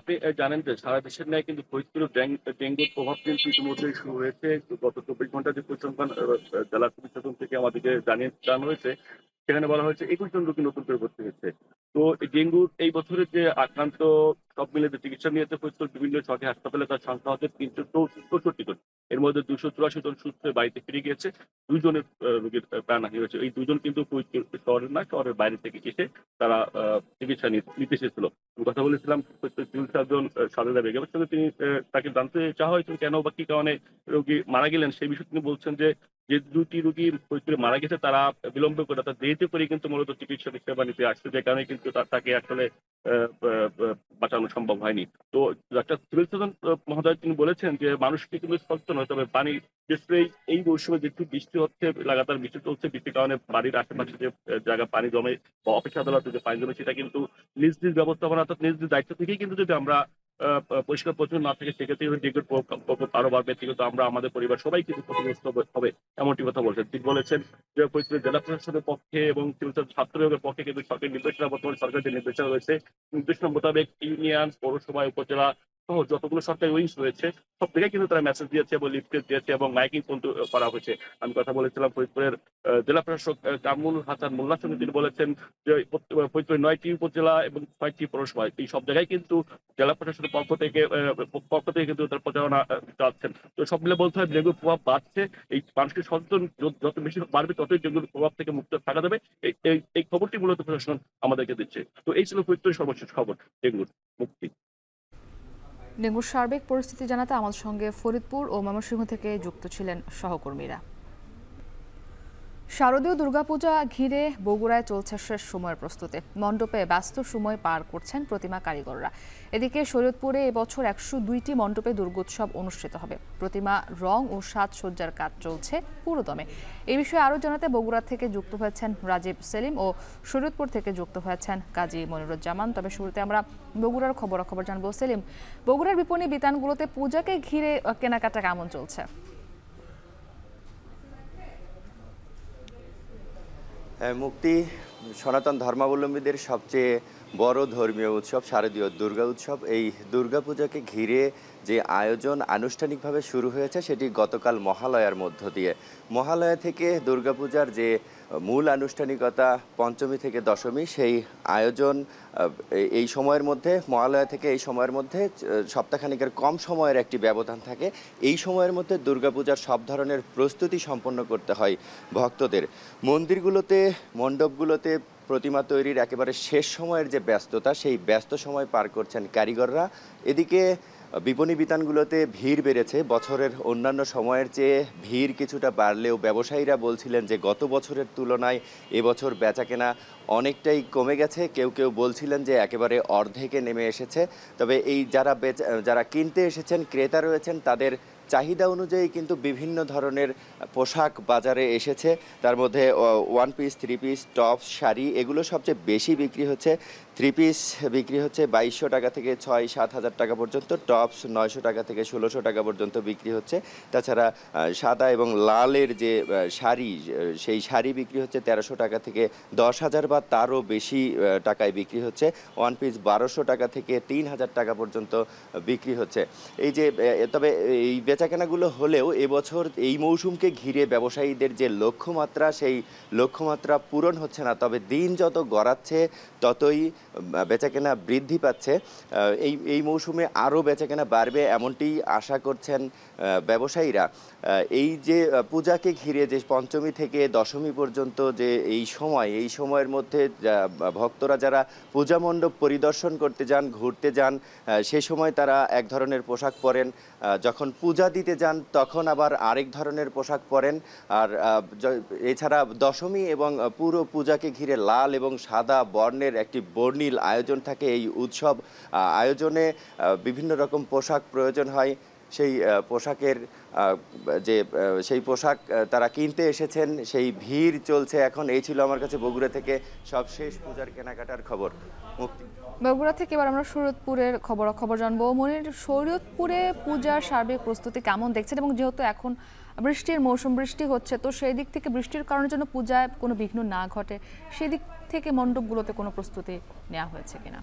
আপনি জানেন যে সারা দেশের ন্যায় কিন্তু ফরিদপুরে ডেঙ্গুর প্রভাব কিন্তু ইতিমধ্যেই শুরু হয়েছে গত চব্বিশ ঘন্টা যে পরিসংখ্যান জেলা থেকে আমাদেরকে জানিয়ে জানানো হয়েছে সেখানে বলা হয়েছে একুশ জন রোগী নতুন করে ভর্তি হয়েছে তো ডেঙ্গুর এই বছরে যে আক্রান্ত সব মিলে যে চিকিৎসা নিয়েছে ফজল বিভিন্ন সরকারি হাসপাতালে তার সংখ্যা হচ্ছে তিনশো চৌষট্টি জন এর মধ্যে দুশো চুরাশি জন সুস্থ বাড়িতে ফিরে গিয়েছে দুজনের রোগীর প্রাণহানি হয়েছে এই দুজন কিন্তু শহরের না শহরের বাইরে থেকে এসে তারা চিকিৎসা নিতে এসেছিল কথা বলেছিলাম সিভিল সার্জন সাজেদা বেগমের সঙ্গে তিনি তাকে জানতে চাওয়া হয়েছিল কেন বা কি কারণে রোগী মারা গেলেন সেই বিষয়ে তিনি বলছেন যে যে দুটি রোগী ফরিদপুরে মারা গেছে তারা বিলম্ব করে অর্থাৎ দেরিতে করে কিন্তু মূলত চিকিৎসকের সেবা নিতে আসছে যে কারণে কিন্তু তাকে আসলে বাঁচানো সম্ভব হয়নি তো ডাক্তার সিভিল সার্জন মহোদয় তিনি বলেছেন যে মানুষকে কিন্তু স্পষ্ট নয় তবে পানি বিশেষ এই মৌসুমে যেটু বৃষ্টি হচ্ছে লাগাতার বৃষ্টি চলছে বৃষ্টির কারণে বাড়ির আশেপাশে যে জায়গা পানি জমে বা অপেক্ষা দলাতে যে পানি জমে সেটা কিন্তু নিজ নিজ ব্যবস্থাপনা অর্থাৎ নিজ দায়িত্ব থেকেই কিন্তু যদি আমরা পরিষ্কার পরিচ্ছন্ন না থাকে সেক্ষেত্রে ডেঙ্গুর প্রকোপ আরো বাড়বে কিন্তু আমরা আমাদের পরিবার সবাই কিন্তু ক্ষতিগ্রস্ত হবে এমনটি কথা বলছেন তিনি বলেছেন যে পরিস্থিতি জেলা প্রশাসনের পক্ষে এবং ছাত্র নিয়োগের পক্ষে কিন্তু সরকারের নির্দেশনা বর্তমানে সরকারের যে নির্দেশনা রয়েছে নির্দেশনা মোতাবেক ইউনিয়ন পৌরসভা উপজেলা সহ যতগুলো সরকারি উইংস রয়েছে সব থেকে কিন্তু তারা মেসেজ দিয়েছে এবং লিফলেট দিয়েছে এবং মাইকিং কিন্তু করা হয়েছে আমি কথা বলেছিলাম ফরিদপুরের জেলা প্রশাসক কামুল হাসান মোল্লার সঙ্গে তিনি বলেছেন যে ফরিদপুরের নয়টি উপজেলা এবং ছয়টি পৌরসভা এই সব জায়গায় কিন্তু জেলা প্রশাসনের পক্ষ থেকে পক্ষ থেকে কিন্তু তার প্রচারণা চাচ্ছেন তো সব মিলে বলতে হয় ডেঙ্গুর প্রভাব বাড়ছে এই মানুষকে সচেতন যত বেশি বাড়বে ততই ডেঙ্গুর প্রভাব থেকে মুক্ত থাকা যাবে এই খবরটি মূলত প্রশাসন আমাদেরকে দিচ্ছে তো এই ছিল ফরিদপুরের সর্বশেষ খবর ডেঙ্গুর মুক্তি ডেঙ্গুর সার্বিক পরিস্থিতি জানাতে আমার সঙ্গে ফরিদপুর ও ময়মনসিংহ থেকে যুক্ত ছিলেন সহকর্মীরা শারদীয় দুর্গাপূজা ঘিরে বগুড়ায় চলছে শেষ সময়ের প্রস্তুতি মণ্ডপে ব্যস্ত সময় পার করছেন প্রতিমা কারিগররা এদিকে শরীয়তপুরে এবছর একশো দুইটি মণ্ডপে দুর্গোৎসব অনুষ্ঠিত হবে প্রতিমা রং ও সাজসজ্জার কাজ চলছে পুরোদমে এ বিষয়ে আরও জানাতে বগুড়া থেকে যুক্ত হয়েছেন রাজীব সেলিম ও শরীয়তপুর থেকে যুক্ত হয়েছেন কাজী মনিরুজ্জামান তবে শুরুতে আমরা বগুড়ার খবরাখবর জানবো সেলিম বগুড়ার বিপণী বিতানগুলোতে পূজাকে ঘিরে কেনাকাটা কেমন চলছে মুক্তি সনাতন ধর্মাবলম্বীদের সবচেয়ে বড় ধর্মীয় উৎসব শারদীয় দুর্গা উৎসব এই দুর্গাপূজাকে ঘিরে যে আয়োজন আনুষ্ঠানিকভাবে শুরু হয়েছে সেটি গতকাল মহালয়ার মধ্য দিয়ে মহালয়া থেকে দুর্গাপূজার যে মূল আনুষ্ঠানিকতা পঞ্চমী থেকে দশমী সেই আয়োজন এই সময়ের মধ্যে মহালয়া থেকে এই সময়ের মধ্যে সপ্তাহখানিকের কম সময়ের একটি ব্যবধান থাকে এই সময়ের মধ্যে দুর্গাপূজার সব ধরনের প্রস্তুতি সম্পন্ন করতে হয় ভক্তদের মন্দিরগুলোতে মণ্ডপগুলোতে প্রতিমা তৈরির একেবারে শেষ সময়ের যে ব্যস্ততা সেই ব্যস্ত সময় পার করছেন কারিগররা এদিকে বিপণী বিতানগুলোতে ভিড় বেড়েছে বছরের অন্যান্য সময়ের চেয়ে ভিড় কিছুটা বাড়লেও ব্যবসায়ীরা বলছিলেন যে গত বছরের তুলনায় এবছর বেচাকেনা অনেকটাই কমে গেছে কেউ কেউ বলছিলেন যে একেবারে অর্ধেকে নেমে এসেছে তবে এই যারা যারা কিনতে এসেছেন ক্রেতা রয়েছেন তাদের চাহিদা অনুযায়ী কিন্তু বিভিন্ন ধরনের পোশাক বাজারে এসেছে তার মধ্যে one piece three piece top sari এগুলো সবচেয়ে বেশি বিক্রি হচ্ছে থ্রি পিস বিক্রি হচ্ছে বাইশশো টাকা থেকে ছয় সাত হাজার টাকা পর্যন্ত টপস নয়শো টাকা থেকে ষোলোশো টাকা পর্যন্ত বিক্রি হচ্ছে তাছাড়া সাদা এবং লালের যে শাড়ি সেই শাড়ি বিক্রি হচ্ছে তেরোশো টাকা থেকে দশ হাজার বা তারও বেশি টাকায় বিক্রি হচ্ছে ওয়ান পিস বারোশো টাকা থেকে তিন হাজার টাকা পর্যন্ত বিক্রি হচ্ছে এই যে তবে এই বেচাকেনাগুলো হলেও এবছর এই মৌসুমকে ঘিরে ব্যবসায়ীদের যে লক্ষ্যমাত্রা সেই লক্ষ্যমাত্রা পূরণ হচ্ছে না তবে দিন যত গড়াচ্ছে ততই বেচাকেনা বৃদ্ধি পাচ্ছে এই এই মৌসুমে আরও বেচাকেনা বাড়বে এমনটি আশা করছেন ব্যবসায়ীরা এই যে পূজাকে ঘিরে যে পঞ্চমী থেকে দশমী পর্যন্ত যে এই সময় এই সময়ের মধ্যে ভক্তরা যারা পূজা মণ্ডপ পরিদর্শন করতে যান ঘুরতে যান সে সময় তারা এক ধরনের পোশাক পরেন যখন পূজা দিতে যান তখন আবার আরেক ধরনের পোশাক পরেন আর এছাড়া দশমী এবং পুরো পূজাকে ঘিরে লাল এবং সাদা বর্ণের একটি বর্ণিল আয়োজন থাকে এই উৎসব আয়োজনে বিভিন্ন রকম পোশাক প্রয়োজন হয় সেই পোশাকের যে সেই পোশাক তারা কিনতে এসেছেন সেই ভিড় চলছে এখন এই ছিল আমার কাছে বগুড়া থেকে সব শেষ পূজার কেনাকাটার খবর মুক্তি বগুড়া থেকে এবার আমরা শরীয়তপুরের খবর খবর জানবো মনির শরীয়তপুরে পূজার সার্বিক প্রস্তুতি কেমন দেখছেন এবং যেহেতু এখন বৃষ্টির মৌসুম বৃষ্টি হচ্ছে তো সেই দিক থেকে বৃষ্টির কারণে যেন পূজায় কোনো বিঘ্ন না ঘটে সেই দিক থেকে মণ্ডপগুলোতে কোনো প্রস্তুতি নেওয়া হয়েছে কিনা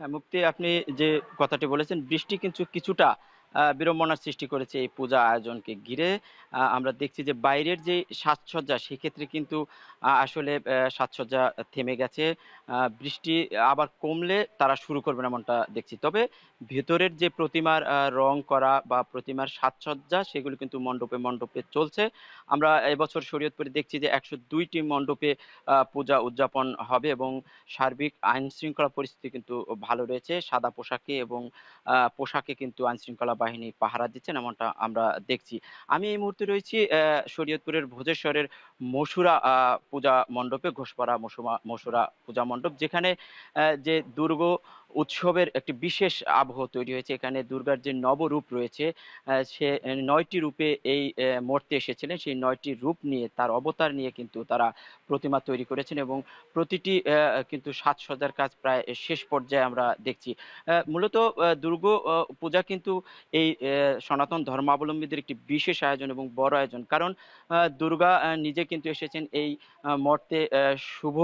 হ্যাঁ, মুক্তি আপনি যে কথাটি বলেছেন বৃষ্টি কিন্তু কিছুটা বিড়ম্বনার সৃষ্টি করেছে এই পূজা আয়োজনকে ঘিরে আমরা দেখছি যে বাইরের যে সাজসজ্জা সেক্ষেত্রে কিন্তু আসলে সাজসজ্জা থেমে গেছে বৃষ্টি আবার কমলে তারা শুরু করবেন এমনটা দেখছি তবে ভেতরের যে প্রতিমার রং করা বা প্রতিমার সাজসজ্জা সেগুলো কিন্তু মণ্ডপে মণ্ডপে চলছে আমরা এবছর শরীয়তপুরে দেখছি যে একশো দুইটি মণ্ডপে পূজা উদযাপন হবে এবং সার্বিক আইনশৃঙ্খলা পরিস্থিতি কিন্তু ভালো রয়েছে সাদা পোশাকে এবং পোশাকে কিন্তু আইনশৃঙ্খলা বাহিনী পাহারা দিচ্ছেন এমনটা আমরা দেখছি আমি এই মুহূর্তে রয়েছি শরীয়তপুরের ভোজেশ্বরের মসুরা পূজা মণ্ডপে ঘোষপাড়া মসুমা মসুরা পূজা মণ্ডপ যেখানে যে দুর্গ উৎসবের একটি বিশেষ আবহ তৈরি হয়েছে এখানে দুর্গার যে নবরূপ রয়েছে সে নয়টি রূপে এই মর্তে এসেছিলেন সেই নয়টি রূপ নিয়ে তার অবতার নিয়ে কিন্তু তারা প্রতিমা তৈরি করেছেন এবং প্রতিটি কিন্তু সাজসজ্জার কাজ প্রায় শেষ পর্যায়ে আমরা দেখছি মূলত দুর্গ পূজা কিন্তু এই সনাতন ধর্মাবলম্বীদের একটি বিশেষ আয়োজন এবং বড় আয়োজন কারণ দুর্গা নিজে কিন্তু এসেছেন এই মর্তে শুভ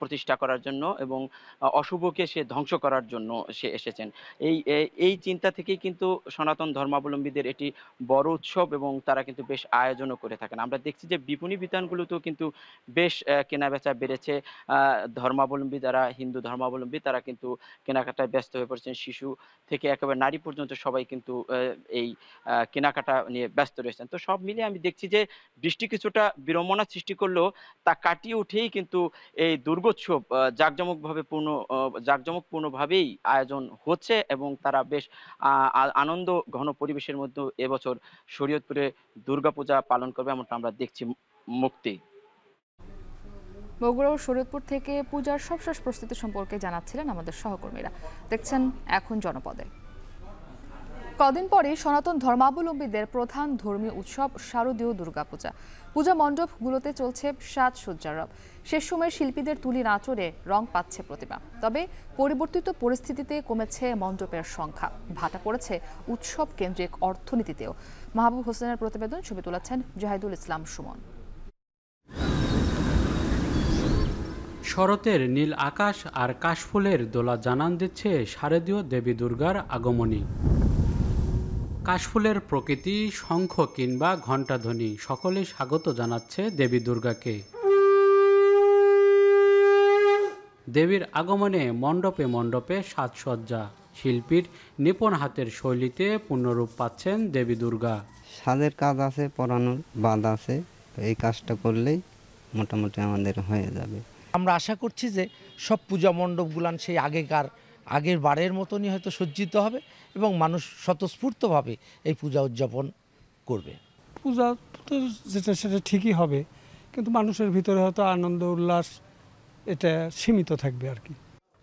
প্রতিষ্ঠা করার জন্য এবং অশুভকে সে ধ্বংস করার জন্য সে এসেছেন এই এই চিন্তা থেকেই কিন্তু সনাতন ধর্মাবলম্বীদের এটি বড় উৎসব এবং তারা কিন্তু বেশ আয়োজনও করে থাকেন আমরা দেখছি যে বিপণী বিতানগুলোতেও কিন্তু বেশ কেনাবেচা বেড়েছে ধর্মাবলম্বী যারা হিন্দু ধর্মাবলম্বী তারা কিন্তু কেনাকাটায় ব্যস্ত হয়ে পড়েছেন শিশু থেকে একেবারে নারী পর্যন্ত সবাই কিন্তু এই কেনাকাটা নিয়ে ব্যস্ত রয়েছেন তো সব মিলিয়ে আমি দেখছি যে বৃষ্টি কিছুটা বিড়ম্বনা সৃষ্টি করলো তা কাটিয়ে উঠেই কিন্তু এই দুর্গ দুর্গোৎসব জাঁকজমকভাবে পূর্ণ জাঁকজমকপূর্ণভাবেই আয়োজন হচ্ছে এবং তারা বেশ আনন্দ ঘন পরিবেশের মধ্যে এবছর শরীয়তপুরে দুর্গাপূজা পালন করবে এমনটা আমরা দেখছি মুক্তি বগুড়া ও শরীয়তপুর থেকে পূজার সবশেষ প্রস্তুতি সম্পর্কে জানাচ্ছিলেন আমাদের সহকর্মীরা দেখছেন এখন জনপদে কদিন পরে সনাতন ধর্মাবলম্বীদের প্রধান ধর্মীয় উৎসব শারদীয় দুর্গাপূজা পূজা মণ্ডপগুলোতে চলছে সাজসজ্জারব শেষ সময় শিল্পীদের তুলির আঁচড়ে রং পাচ্ছে প্রতিমা তবে পরিবর্তিত পরিস্থিতিতে কমেছে মণ্ডপের সংখ্যা ভাটা পড়েছে উৎসব কেন্দ্রিক অর্থনীতিতেও মাহবুব হোসেনের প্রতিবেদন ছবি তুলেছেন জাহিদুল ইসলাম সুমন শরতের নীল আকাশ আর কাশফুলের দোলা জানান দিচ্ছে শারদীয় দেবী দুর্গার আগমনী কাশফুলের প্রকৃতি শঙ্খ কিংবা ঘণ্টাধ্বনি সকলে স্বাগত জানাচ্ছে দেবী দুর্গাকে দেবীর আগমনে মণ্ডপে মণ্ডপে সাজসজ্জা শিল্পীর নিপুণ হাতের শৈলীতে পূর্ণরূপ পাচ্ছেন দেবী দুর্গা সাজের কাজ আছে পরানোর বাদ আছে এই কাজটা করলেই মোটামুটি আমাদের হয়ে যাবে আমরা আশা করছি যে সব পূজা মণ্ডপগুলান সেই আগেকার আগের বারের মতনই হয়তো সজ্জিত হবে এবং মানুষ স্বতঃস্ফূর্তভাবে এই পূজা উদযাপন করবে পূজা তো যেটা সেটা ঠিকই হবে কিন্তু মানুষের ভিতরে হয়তো আনন্দ উল্লাস এটা সীমিত থাকবে আর কি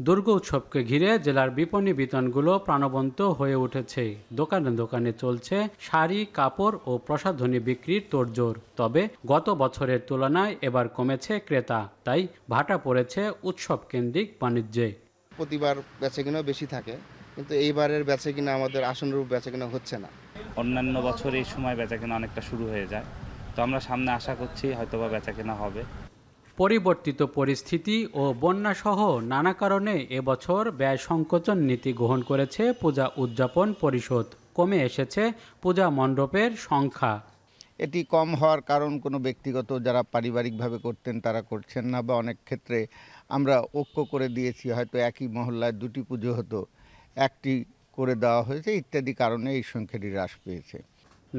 দুর্গ উৎসবকে ঘিরে জেলার বিপণী বিতানগুলো প্রাণবন্ত হয়ে উঠেছে দোকানে দোকানে চলছে শাড়ি কাপড় ও প্রসাধনী বিক্রির তোড়জোড় তবে গত বছরের তুলনায় এবার কমেছে ক্রেতা তাই ভাটা পড়েছে উৎসব কেন্দ্রিক বাণিজ্যে প্রতিবার বেচে কিনা বেশি থাকে কিন্তু এইবারের বেচে কিনা আমাদের আসনরূপ বেচে কিনা হচ্ছে না অন্যান্য বছর এই সময় বেচা কেনা অনেকটা শুরু হয়ে যায় তো আমরা সামনে আশা করছি হয়তোবা বেচা কেনা হবে পরিবর্তিত পরিস্থিতি ও বন্যাসহ নানা কারণে এবছর ব্যয় সংকোচন নীতি গ্রহণ করেছে পূজা উদযাপন পরিষদ কমে এসেছে পূজা মণ্ডপের সংখ্যা এটি কম হওয়ার কারণ কোনো ব্যক্তিগত যারা পারিবারিকভাবে করতেন তারা করছেন না বা অনেক ক্ষেত্রে আমরা ঐক্য করে দিয়েছি হয়তো একই মহল্লায় দুটি পুজো হতো একটি করে দেওয়া হয়েছে ইত্যাদি কারণে এই সংখ্যাটি হ্রাস পেয়েছে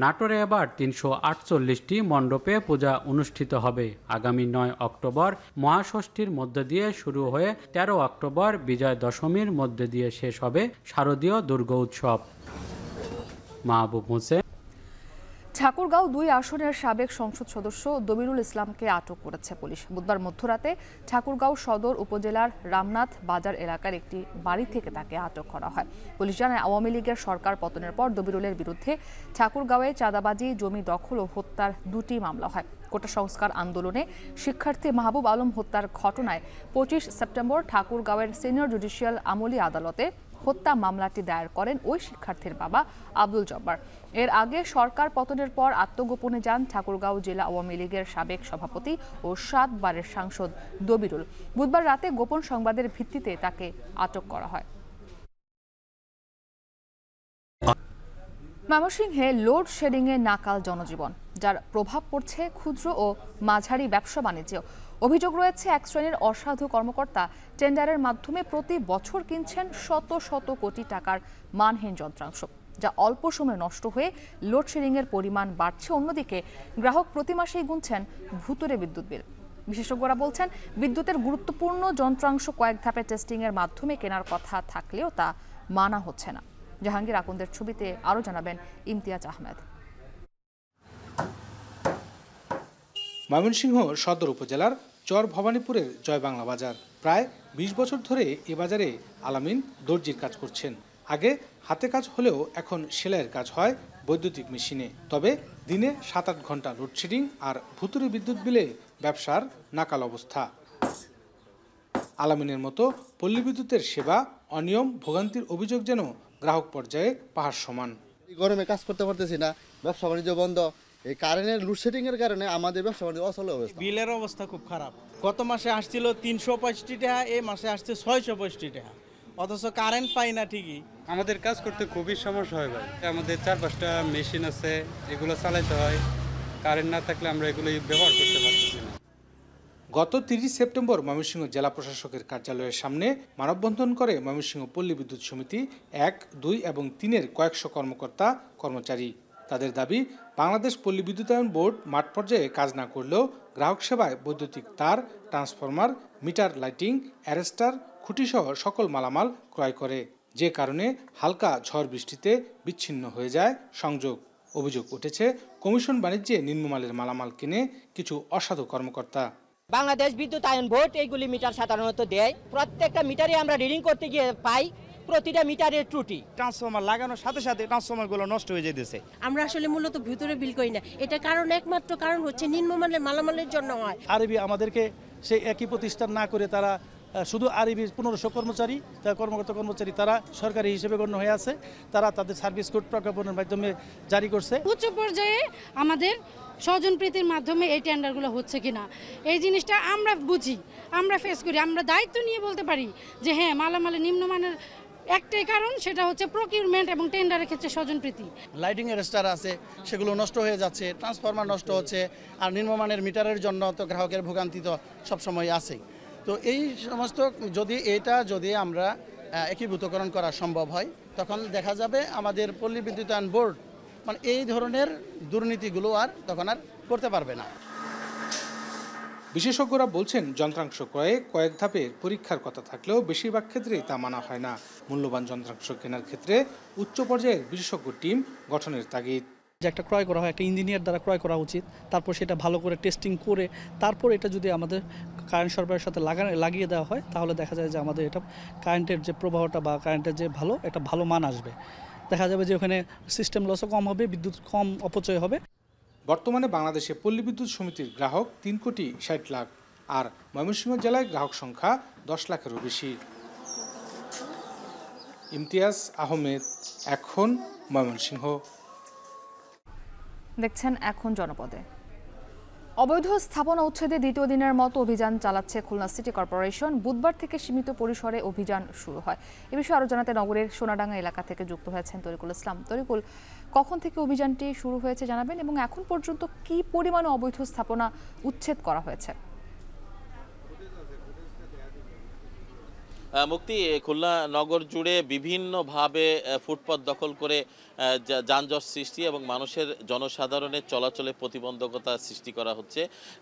নাটোরে এবার তিনশো আটচল্লিশটি মণ্ডপে পূজা অনুষ্ঠিত হবে আগামী নয় অক্টোবর মহাষষ্ঠীর মধ্য দিয়ে শুরু হয়ে ১৩ অক্টোবর বিজয় দশমীর মধ্যে দিয়ে শেষ হবে শারদীয় দুর্গ উৎসব মাহবুব হোসেন ঠাকুরগাঁও দুই আসনের সাবেক সংসদ সদস্য দবিরুল ইসলামকে আটক করেছে পুলিশ বুধবার মধ্যরাতে ঠাকুরগাঁও সদর উপজেলার রামনাথ বাজার এলাকার একটি বাড়ি থেকে তাকে আটক করা হয় পুলিশ জানায় আওয়ামী লীগের সরকার পতনের পর দবিরুলের বিরুদ্ধে ঠাকুরগাঁওয়ে চাঁদাবাজি জমি দখল ও হত্যার দুটি মামলা হয় কোটা সংস্কার আন্দোলনে শিক্ষার্থী মাহবুব আলম হত্যার ঘটনায় পঁচিশ সেপ্টেম্বর ঠাকুরগাঁওয়ের সিনিয়র জুডিশিয়াল আমলি আদালতে হত্যা মামলাটি দায়ের করেন ওই শিক্ষার্থীর বাবা আব্দুল জব্বার এর আগে সরকার পতনের পর আত্মগোপনে যান ঠাকুরগাঁও জেলা আওয়ামী লীগের সাবেক সভাপতি ও সাতবারের সাংসদ দবিরুল বুধবার রাতে গোপন সংবাদের ভিত্তিতে তাকে আটক করা হয় ময়মনসিংহে লোডশেডিংয়ে নাকাল জনজীবন যার প্রভাব পড়ছে ক্ষুদ্র ও মাঝারি ব্যবসা বাণিজ্যেও অভিযোগ রয়েছে এক শ্রেণীর অসাধু কর্মকর্তা টেন্ডারের মাধ্যমে প্রতি বছর কিনছেন শত শত কোটি টাকার মানহীন যন্ত্রাংশ যা অল্প সময়ে নষ্ট হয়ে লোডশেডিংয়ের পরিমাণ বাড়ছে অন্যদিকে গ্রাহক প্রতি মাসেই গুনছেন ভুতুরে বিদ্যুৎ বিল বিশেষজ্ঞরা বলছেন বিদ্যুতের গুরুত্বপূর্ণ যন্ত্রাংশ কয়েক ধাপে টেস্টিংয়ের মাধ্যমে কেনার কথা থাকলেও তা মানা হচ্ছে না জাহাঙ্গীর আকন্দের ছবিতে আরও জানাবেন ইমতিয়াজ আহমেদ ময়মনসিংহ সদর উপজেলার চর ভবানীপুরের জয় বাংলা বাজার প্রায় ২০ বছর ধরে এ বাজারে আলামিন দর্জির কাজ করছেন আগে হাতে কাজ হলেও এখন সেলাইয়ের কাজ হয় বৈদ্যুতিক মেশিনে তবে দিনে সাত আট ঘন্টা লোডশেডিং আর ভুতুরি বিদ্যুৎ বিলে ব্যবসার নাকাল অবস্থা আলামিনের মতো পল্লী বিদ্যুতের সেবা অনিয়ম ভোগান্তির অভিযোগ যেন গ্রাহক পর্যায়ে পাহাড় সমান গরমে কাজ করতে পারতেছি না ব্যবসা বাণিজ্য বন্ধ এই কারেন্টের লোডশেডিং এর কারণে আমাদের ব্যবসা বাণিজ্য অচল অবস্থা বিলের অবস্থা খুব খারাপ গত মাসে আসছিল তিনশো পঁয়ষট্টি টাকা এই মাসে আসছে ছয়শো পঁয়ষট্টি টাকা অথচ কারেন্ট পাই না ঠিকই আমাদের কাজ করতে খুবই সমস্যা হয় ভাই আমাদের চার পাঁচটা মেশিন আছে এগুলো চালাইতে হয় কারেন্ট না থাকলে আমরা এগুলো ব্যবহার করতে পারতেছি না গত তিরিশ সেপ্টেম্বর ময়মনসিংহ জেলা প্রশাসকের কার্যালয়ের সামনে মানববন্ধন করে ময়মনসিংহ পল্লী বিদ্যুৎ সমিতি এক দুই এবং তিনের কয়েকশো কর্মকর্তা কর্মচারী তাদের দাবি বাংলাদেশ পল্লী বিদ্যুতায়ন বোর্ড মাঠ পর্যায়ে কাজ না করলেও গ্রাহক সেবায় বৈদ্যুতিক তার ট্রান্সফরমার মিটার লাইটিং অ্যারেস্টার খুঁটিসহ সকল মালামাল ক্রয় করে যে কারণে হালকা ঝড় বৃষ্টিতে বিচ্ছিন্ন হয়ে যায় সংযোগ অভিযোগ উঠেছে কমিশন বাণিজ্যে নিম্নমালের মালামাল কিনে কিছু অসাধু কর্মকর্তা বাংলাদেশ বিদ্যুৎ আয়ন বোর্ড এইগুলি মিটার সাধারণত দেয় প্রত্যেকটা মিটারে আমরা রিডিং করতে গিয়ে পাই প্রতিটা মিটারের ত্রুটি ট্রান্সফর্মার লাগানোর সাথে সাথে ট্রান্সফর্মারগুলো নষ্ট হয়ে যেতেছে আমরা আসলে মূলত ভিতরে বিল করি না এটা কারণ একমাত্র কারণ হচ্ছে নিম্নমানের মালামালের জন্য হয় আরবি e আমাদেরকে সেই একই প্রতিষ্ঠান না করে তারা শুধু আরবি e পনেরোশো কর্মচারী তার কর্মকর্তা কর্মচারী তারা সরকারি হিসেবে গণ্য হয়ে আছে তারা তাদের সার্ভিস কোড প্রজ্ঞাপনের মাধ্যমে জারি করছে উচ্চ পর্যায়ে আমাদের স্বজন প্রীতির মাধ্যমে এই টেন্ডারগুলো হচ্ছে কিনা এই জিনিসটা আমরা বুঝি আমরা ফেস করি আমরা দায়িত্ব নিয়ে বলতে পারি যে হ্যাঁ মালামালে নিম্নমানের একটাই কারণ সেটা হচ্ছে প্রকিউরমেন্ট এবং টেন্ডারের ক্ষেত্রে স্বজনপ্রীতি লাইটিংয়ের স্টার আছে সেগুলো নষ্ট হয়ে যাচ্ছে ট্রান্সফরমার নষ্ট হচ্ছে আর নিম্নমানের মিটারের জন্য তো গ্রাহকের ভোগান্তি তো সবসময় আছেই তো এই সমস্ত যদি এটা যদি আমরা একীভূতকরণ করা সম্ভব হয় তখন দেখা যাবে আমাদের পল্লী বিদ্যুতায়ন বোর্ড মানে এই ধরনের দুর্নীতিগুলো আর তখন আর করতে পারবে না বিশেষজ্ঞরা বলছেন যন্ত্রাংশ ক্রয়ে কয়েক ধাপের পরীক্ষার কথা থাকলেও বেশিরভাগ ক্ষেত্রেই তা মানা হয় না মূল্যবান যন্ত্রাংশ কেনার ক্ষেত্রে উচ্চ পর্যায়ের বিশেষজ্ঞ টিম গঠনের তাগিদ যে একটা ক্রয় করা হয় একটা ইঞ্জিনিয়ার দ্বারা ক্রয় করা উচিত তারপর সেটা ভালো করে টেস্টিং করে তারপর এটা যদি আমাদের কারেন্ট সরবরাহের সাথে লাগানো লাগিয়ে দেওয়া হয় তাহলে দেখা যায় যে আমাদের এটা কারেন্টের যে প্রবাহটা বা কারেন্টের যে ভালো এটা ভালো মান আসবে দেখা যাবে যে ওখানে সিস্টেম লসও কম হবে বিদ্যুৎ কম অপচয় হবে বর্তমানে বাংলাদেশে পল্লী বিদ্যুৎ সমিতির গ্রাহক তিন কোটি ষাট লাখ আর ময়মনসিংহ জেলায় গ্রাহক সংখ্যা দশ লাখেরও বেশি ইমতিয়াজ আহমেদ এখন ময়মনসিংহ দেখছেন এখন জনপদে অবৈধ স্থাপনা উচ্ছেদে দ্বিতীয় দিনের মতো অভিযান চালাচ্ছে খুলনা সিটি কর্পোরেশন বুধবার থেকে সীমিত পরিসরে অভিযান শুরু হয় এ বিষয়ে আরও জানাতে নগরের সোনাডাঙ্গা এলাকা থেকে যুক্ত হয়েছেন তরিকুল ইসলাম তরিকুল কখন থেকে অভিযানটি শুরু হয়েছে জানাবেন এবং এখন পর্যন্ত কি পরিমাণ অবৈধ স্থাপনা উচ্ছেদ করা হয়েছে মুক্তি খুলনা নগর জুড়ে বিভিন্নভাবে ফুটপাত দখল করে যানজট সৃষ্টি এবং মানুষের জনসাধারণের চলাচলে প্রতিবন্ধকতা সৃষ্টি করা হচ্ছে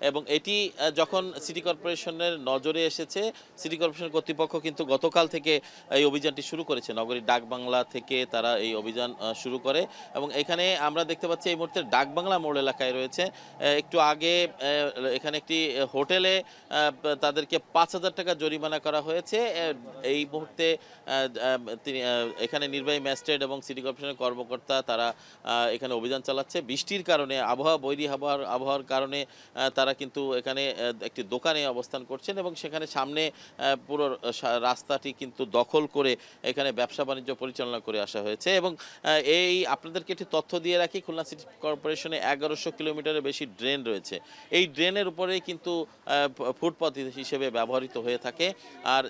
এবং এটি যখন সিটি কর্পোরেশনের নজরে এসেছে সিটি কর্পোরেশন কর্তৃপক্ষ কিন্তু গতকাল থেকে এই অভিযানটি শুরু করেছে নগরীর ডাকবাংলা থেকে তারা এই অভিযান শুরু করে এবং এখানে আমরা দেখতে পাচ্ছি এই মুহূর্তে ডাকবাংলা মোড় এলাকায় রয়েছে একটু আগে এখানে একটি হোটেলে তাদেরকে পাঁচ হাজার টাকা জরিমানা করা হয়েছে এই মুহূর্তে তিনি এখানে নির্বাহী ম্যাজিস্ট্রেট এবং সিটি কর্পোরেশনের কর্ম কর্মকর্তা তারা এখানে অভিযান চালাচ্ছে বৃষ্টির কারণে আবহাওয়া বৈরি হওয়ার আবহাওয়ার কারণে তারা কিন্তু এখানে একটি দোকানে অবস্থান করছেন এবং সেখানে সামনে পুরো রাস্তাটি কিন্তু দখল করে এখানে ব্যবসা বাণিজ্য পরিচালনা করে আসা হয়েছে এবং এই আপনাদেরকে একটি তথ্য দিয়ে রাখি খুলনা সিটি কর্পোরেশনে এগারোশো কিলোমিটারের বেশি ড্রেন রয়েছে এই ড্রেনের উপরেই কিন্তু ফুটপথ হিসেবে ব্যবহৃত হয়ে থাকে আর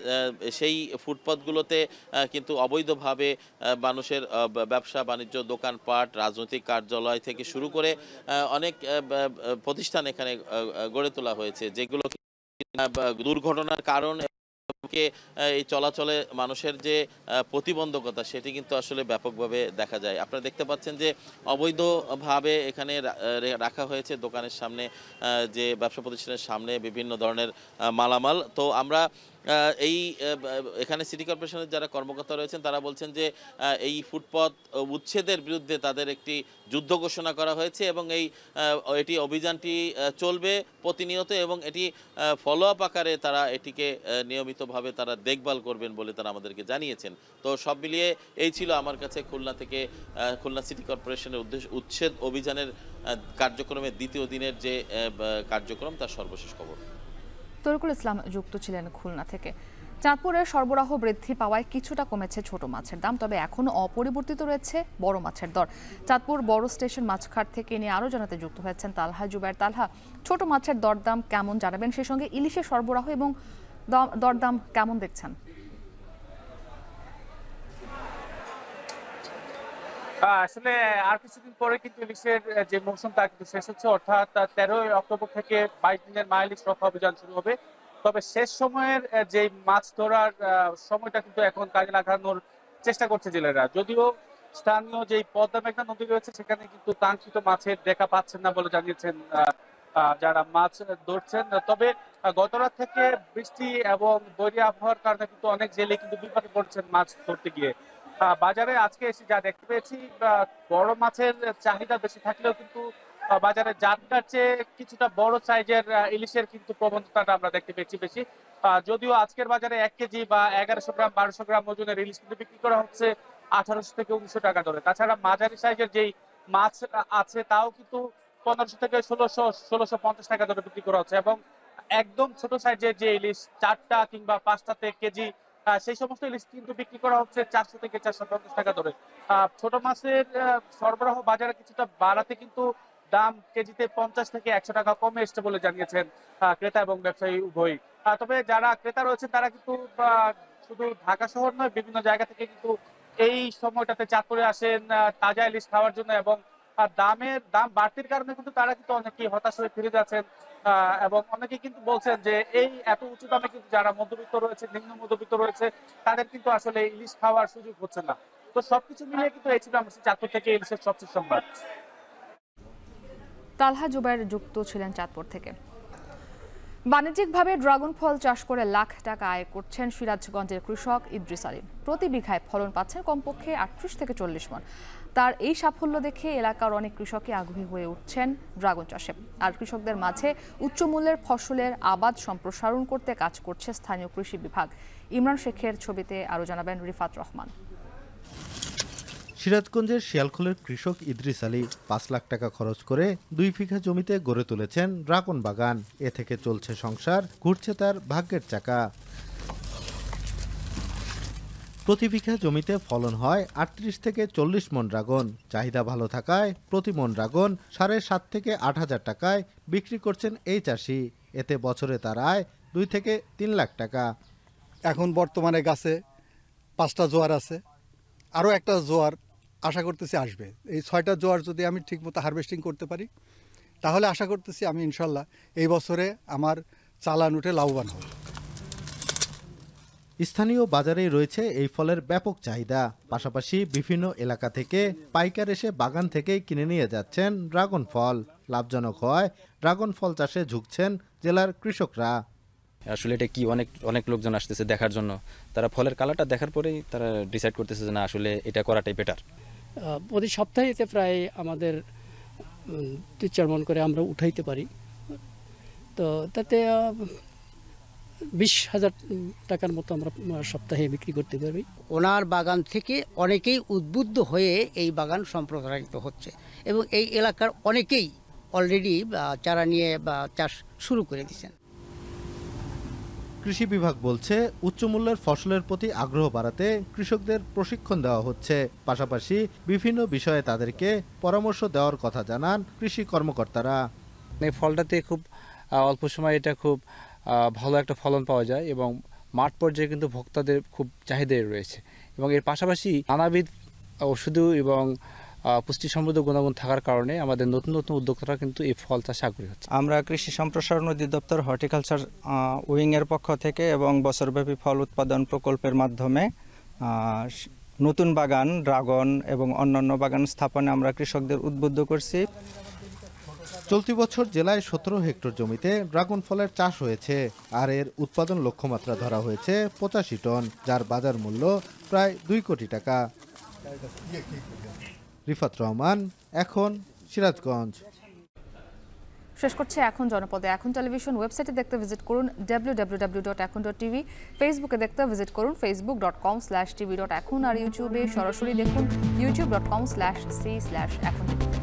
সেই ফুটপথগুলোতে কিন্তু অবৈধভাবে মানুষের ব্যবসা বাণিজ্য বাণিজ্য দোকানপাট রাজনৈতিক কার্যালয় থেকে শুরু করে অনেক প্রতিষ্ঠান এখানে গড়ে তোলা হয়েছে যেগুলো দুর্ঘটনার কারণ কে এই চলাচলে মানুষের যে প্রতিবন্ধকতা সেটি কিন্তু আসলে ব্যাপকভাবে দেখা যায় আপনারা দেখতে পাচ্ছেন যে অবৈধভাবে এখানে রাখা হয়েছে দোকানের সামনে যে ব্যবসা প্রতিষ্ঠানের সামনে বিভিন্ন ধরনের মালামাল তো আমরা এই এখানে সিটি কর্পোরেশনের যারা কর্মকর্তা রয়েছেন তারা বলছেন যে এই ফুটপথ উচ্ছেদের বিরুদ্ধে তাদের একটি যুদ্ধ ঘোষণা করা হয়েছে এবং এই এটি অভিযানটি চলবে প্রতিনিয়ত এবং এটি ফলো আপ আকারে তারা এটিকে নিয়মিত ভালোভাবে তারা দেখভাল করবেন বলে তারা আমাদেরকে জানিয়েছেন তো সব মিলিয়ে এই ছিল আমার কাছে খুলনা থেকে খুলনা সিটি কর্পোরেশনের উদ্দেশ্য উচ্ছেদ অভিযানের কার্যক্রমের দ্বিতীয় দিনের যে কার্যক্রম তার সর্বশেষ খবর তরকুল ইসলাম যুক্ত ছিলেন খুলনা থেকে চাঁদপুরে সরবরাহ বৃদ্ধি পাওয়ায় কিছুটা কমেছে ছোট মাছের দাম তবে এখনও অপরিবর্তিত রয়েছে বড় মাছের দর চাঁদপুর বড় স্টেশন মাছখাট থেকে নিয়ে আরও জানাতে যুক্ত হয়েছেন তালহা জুবাইর তালহা ছোট মাছের দরদাম কেমন জানাবেন সেই সঙ্গে ইলিশের সরবরাহ এবং দরদাম কেমন দেখছেন আসলে আর কিছুদিন পরে কিন্তু ইলিশের যে মৌসুম তা কিন্তু শেষ হচ্ছে অর্থাৎ তেরোই অক্টোবর থেকে বাইশ দিনের মা ইলিশ রক্ষা অভিযান শুরু হবে তবে শেষ সময়ের যে মাছ ধরার সময়টা কিন্তু এখন কাজে লাগানোর চেষ্টা করছে জেলেরা যদিও স্থানীয় যে পদ্মা মেঘনা নদী রয়েছে সেখানে কিন্তু কাঙ্ক্ষিত মাছের দেখা পাচ্ছেন না বলে জানিয়েছেন যারা মাছ ধরছেন তবে গতরাত থেকে বৃষ্টি এবং বৈরী আবহাওয়ার কারণে কিন্তু অনেক জেলে কিন্তু বিপদে পড়ছেন মাছ ধরতে গিয়ে বাজারে আজকে এসে যা দেখতে পেয়েছি বড় মাছের চাহিদা বেশি থাকলেও কিন্তু বাজারে জাটকার চেয়ে কিছুটা বড় সাইজের ইলিশের কিন্তু প্রবণতাটা আমরা দেখতে পেয়েছি বেশি যদিও আজকের বাজারে এক কেজি বা এগারোশো গ্রাম বারোশো গ্রাম ওজনের ইলিশ কিন্তু বিক্রি করা হচ্ছে আঠারোশো থেকে উনিশশো টাকা ধরে তাছাড়া মাঝারি সাইজের যেই মাছ আছে তাও কিন্তু পনেরোশো থেকে ষোলোশো ষোলোশো পঞ্চাশ টাকা দরে বিক্রি করা হচ্ছে এবং একদম ছোট সাইজের যে ইলিশ চারটা কিংবা পাঁচটাতে কেজি সেই সমস্ত ইলিশ কিন্তু বিক্রি করা হচ্ছে চারশো থেকে চারশো পঞ্চাশ টাকা দরে ছোট মাছের সরবরাহ বাজারে কিছুটা বাড়াতে কিন্তু দাম কেজিতে পঞ্চাশ থেকে একশো টাকা কমে এসছে বলে জানিয়েছেন ক্রেতা এবং ব্যবসায়ী উভয়ই তবে যারা ক্রেতা রয়েছেন তারা কিন্তু শুধু ঢাকা শহর নয় বিভিন্ন জায়গা থেকে কিন্তু এই সময়টাতে চাঁদপুরে আসেন তাজা ইলিশ খাওয়ার জন্য এবং দামের দাম বাড়তির কারণে কিন্তু তারা কিন্তু অনেকে হতাশ হয়ে ফিরে যাচ্ছেন এবং অনেকে কিন্তু বলছেন যে এই এত উঁচু দামে কিন্তু যারা মধ্যবিত্ত রয়েছে নিম্ন মধ্যবিত্ত রয়েছে তাদের কিন্তু আসলে ইলিশ খাওয়ার সুযোগ হচ্ছে না তো সবকিছু মিলিয়ে কিন্তু এই ছিল আমার চাঁদপুর থেকে ইলিশের সবচেয়ে সংবাদ তালহা জুবাইর যুক্ত ছিলেন চাঁদপুর থেকে বাণিজ্যিকভাবে ড্রাগন ফল চাষ করে লাখ টাকা আয় করছেন সিরাজগঞ্জের কৃষক ইদ্রিস আলী প্রতি বিঘায় ফলন পাচ্ছেন কমপক্ষে আটত্রিশ থেকে চল্লিশ মন তার এই সাফল্য দেখে এলাকার অনেক কৃষকে আগ্রহী হয়ে উঠছেন ড্রাগন চাষে আর কৃষকদের মাঝে উচ্চ মূল্যের ফসলের আবাদ সম্প্রসারণ করতে কাজ করছে স্থানীয় কৃষি বিভাগ ইমরান শেখের ছবিতে আরও জানাবেন রিফাত রহমান সিরাজগঞ্জের শিয়ালখোলের কৃষক ইদ্রিস আলী পাঁচ লাখ টাকা খরচ করে দুই বিঘা জমিতে গড়ে তুলেছেন ড্রাগন বাগান এ থেকে চলছে সংসার ঘুরছে তার ভাগ্যের চাকা প্রতি বিঘা জমিতে ফলন হয় আটত্রিশ থেকে চল্লিশ মন ড্রাগন চাহিদা ভালো থাকায় প্রতি মন ড্রাগন সাড়ে সাত থেকে আট হাজার টাকায় বিক্রি করছেন এই চাষি এতে বছরে তার আয় দুই থেকে তিন লাখ টাকা এখন বর্তমানে গাছে পাঁচটা জোয়ার আছে আরও একটা জোয়ার আশা করতেছি আসবে এই ছয়টা জোয়ার যদি আমি ঠিকমতো হারভেস্টিং করতে পারি তাহলে আশা করতেছি আমি ইনশাল্লাহ এই বছরে আমার চালান উঠে লাভবান হব স্থানীয় বাজারেই রয়েছে এই ফলের ব্যাপক চাহিদা পাশাপাশি বিভিন্ন এলাকা থেকে পাইকার এসে বাগান থেকেই কিনে নিয়ে যাচ্ছেন ড্রাগন ফল লাভজনক হয় ড্রাগন ফল চাষে ঝুঁকছেন জেলার কৃষকরা আসলে এটা কি অনেক অনেক লোকজন আসতেছে দেখার জন্য তারা ফলের কালারটা দেখার পরেই তারা ডিসাইড করতেছে যে না আসলে এটা করাটাই বেটার প্রতি সপ্তাহে প্রায় আমাদের দুই চার মন করে আমরা উঠাইতে পারি তো তাতে বিশ হাজার টাকার মতো আমরা সপ্তাহে বিক্রি করতে পারি ওনার বাগান থেকে অনেকেই উদ্বুদ্ধ হয়ে এই বাগান সম্প্রসারিত হচ্ছে এবং এই এলাকার অনেকেই অলরেডি চারা নিয়ে বা চাষ শুরু করে দিয়েছেন কৃষি বিভাগ বলছে উচ্চ মূল্যের ফসলের প্রতি আগ্রহ বাড়াতে কৃষকদের প্রশিক্ষণ দেওয়া হচ্ছে পাশাপাশি বিভিন্ন বিষয়ে তাদেরকে পরামর্শ দেওয়ার কথা জানান কৃষি কর্মকর্তারা এই ফলটাতে খুব অল্প সময় এটা খুব ভালো একটা ফলন পাওয়া যায় এবং মাঠ পর্যায়ে কিন্তু ভোক্তাদের খুব চাহিদা রয়েছে এবং এর পাশাপাশি নানাবিধ ওষুধ এবং পুষ্টি সমৃদ্ধ গুণাগুণ থাকার কারণে আমাদের নতুন নতুন উদ্যোক্তারা কিন্তু এই ফল চাষে আগ্রহী হচ্ছে আমরা কৃষি সম্প্রসারণ অধিদপ্তর হর্টিকালচার উইংয়ের পক্ষ থেকে এবং বছরব্যাপী ফল উৎপাদন প্রকল্পের মাধ্যমে নতুন বাগান ড্রাগন এবং অন্যান্য বাগান স্থাপনে আমরা কৃষকদের উদ্বুদ্ধ করছি চলতি বছর জেলায় সতেরো হেক্টর জমিতে ড্রাগন ফলের চাষ হয়েছে আর এর উৎপাদন লক্ষ্যমাত্রা ধরা হয়েছে পঁচাশি টন যার বাজার মূল্য প্রায় দুই কোটি টাকা রিফাত রহমান এখন সিরাজগঞ্জ শেষ করছে এখন জনপদে এখন টেলিভিশন ওয়েবসাইটে দেখতে ভিজিট করুন W dot Ekhon dot TV ফেসবুকে দেখতে ভিজিট করুন Facebook dot com slash TV dot Ekhon আর ইউটিউবে সরাসরি দেখুন YouTube dot com slash C slash এখন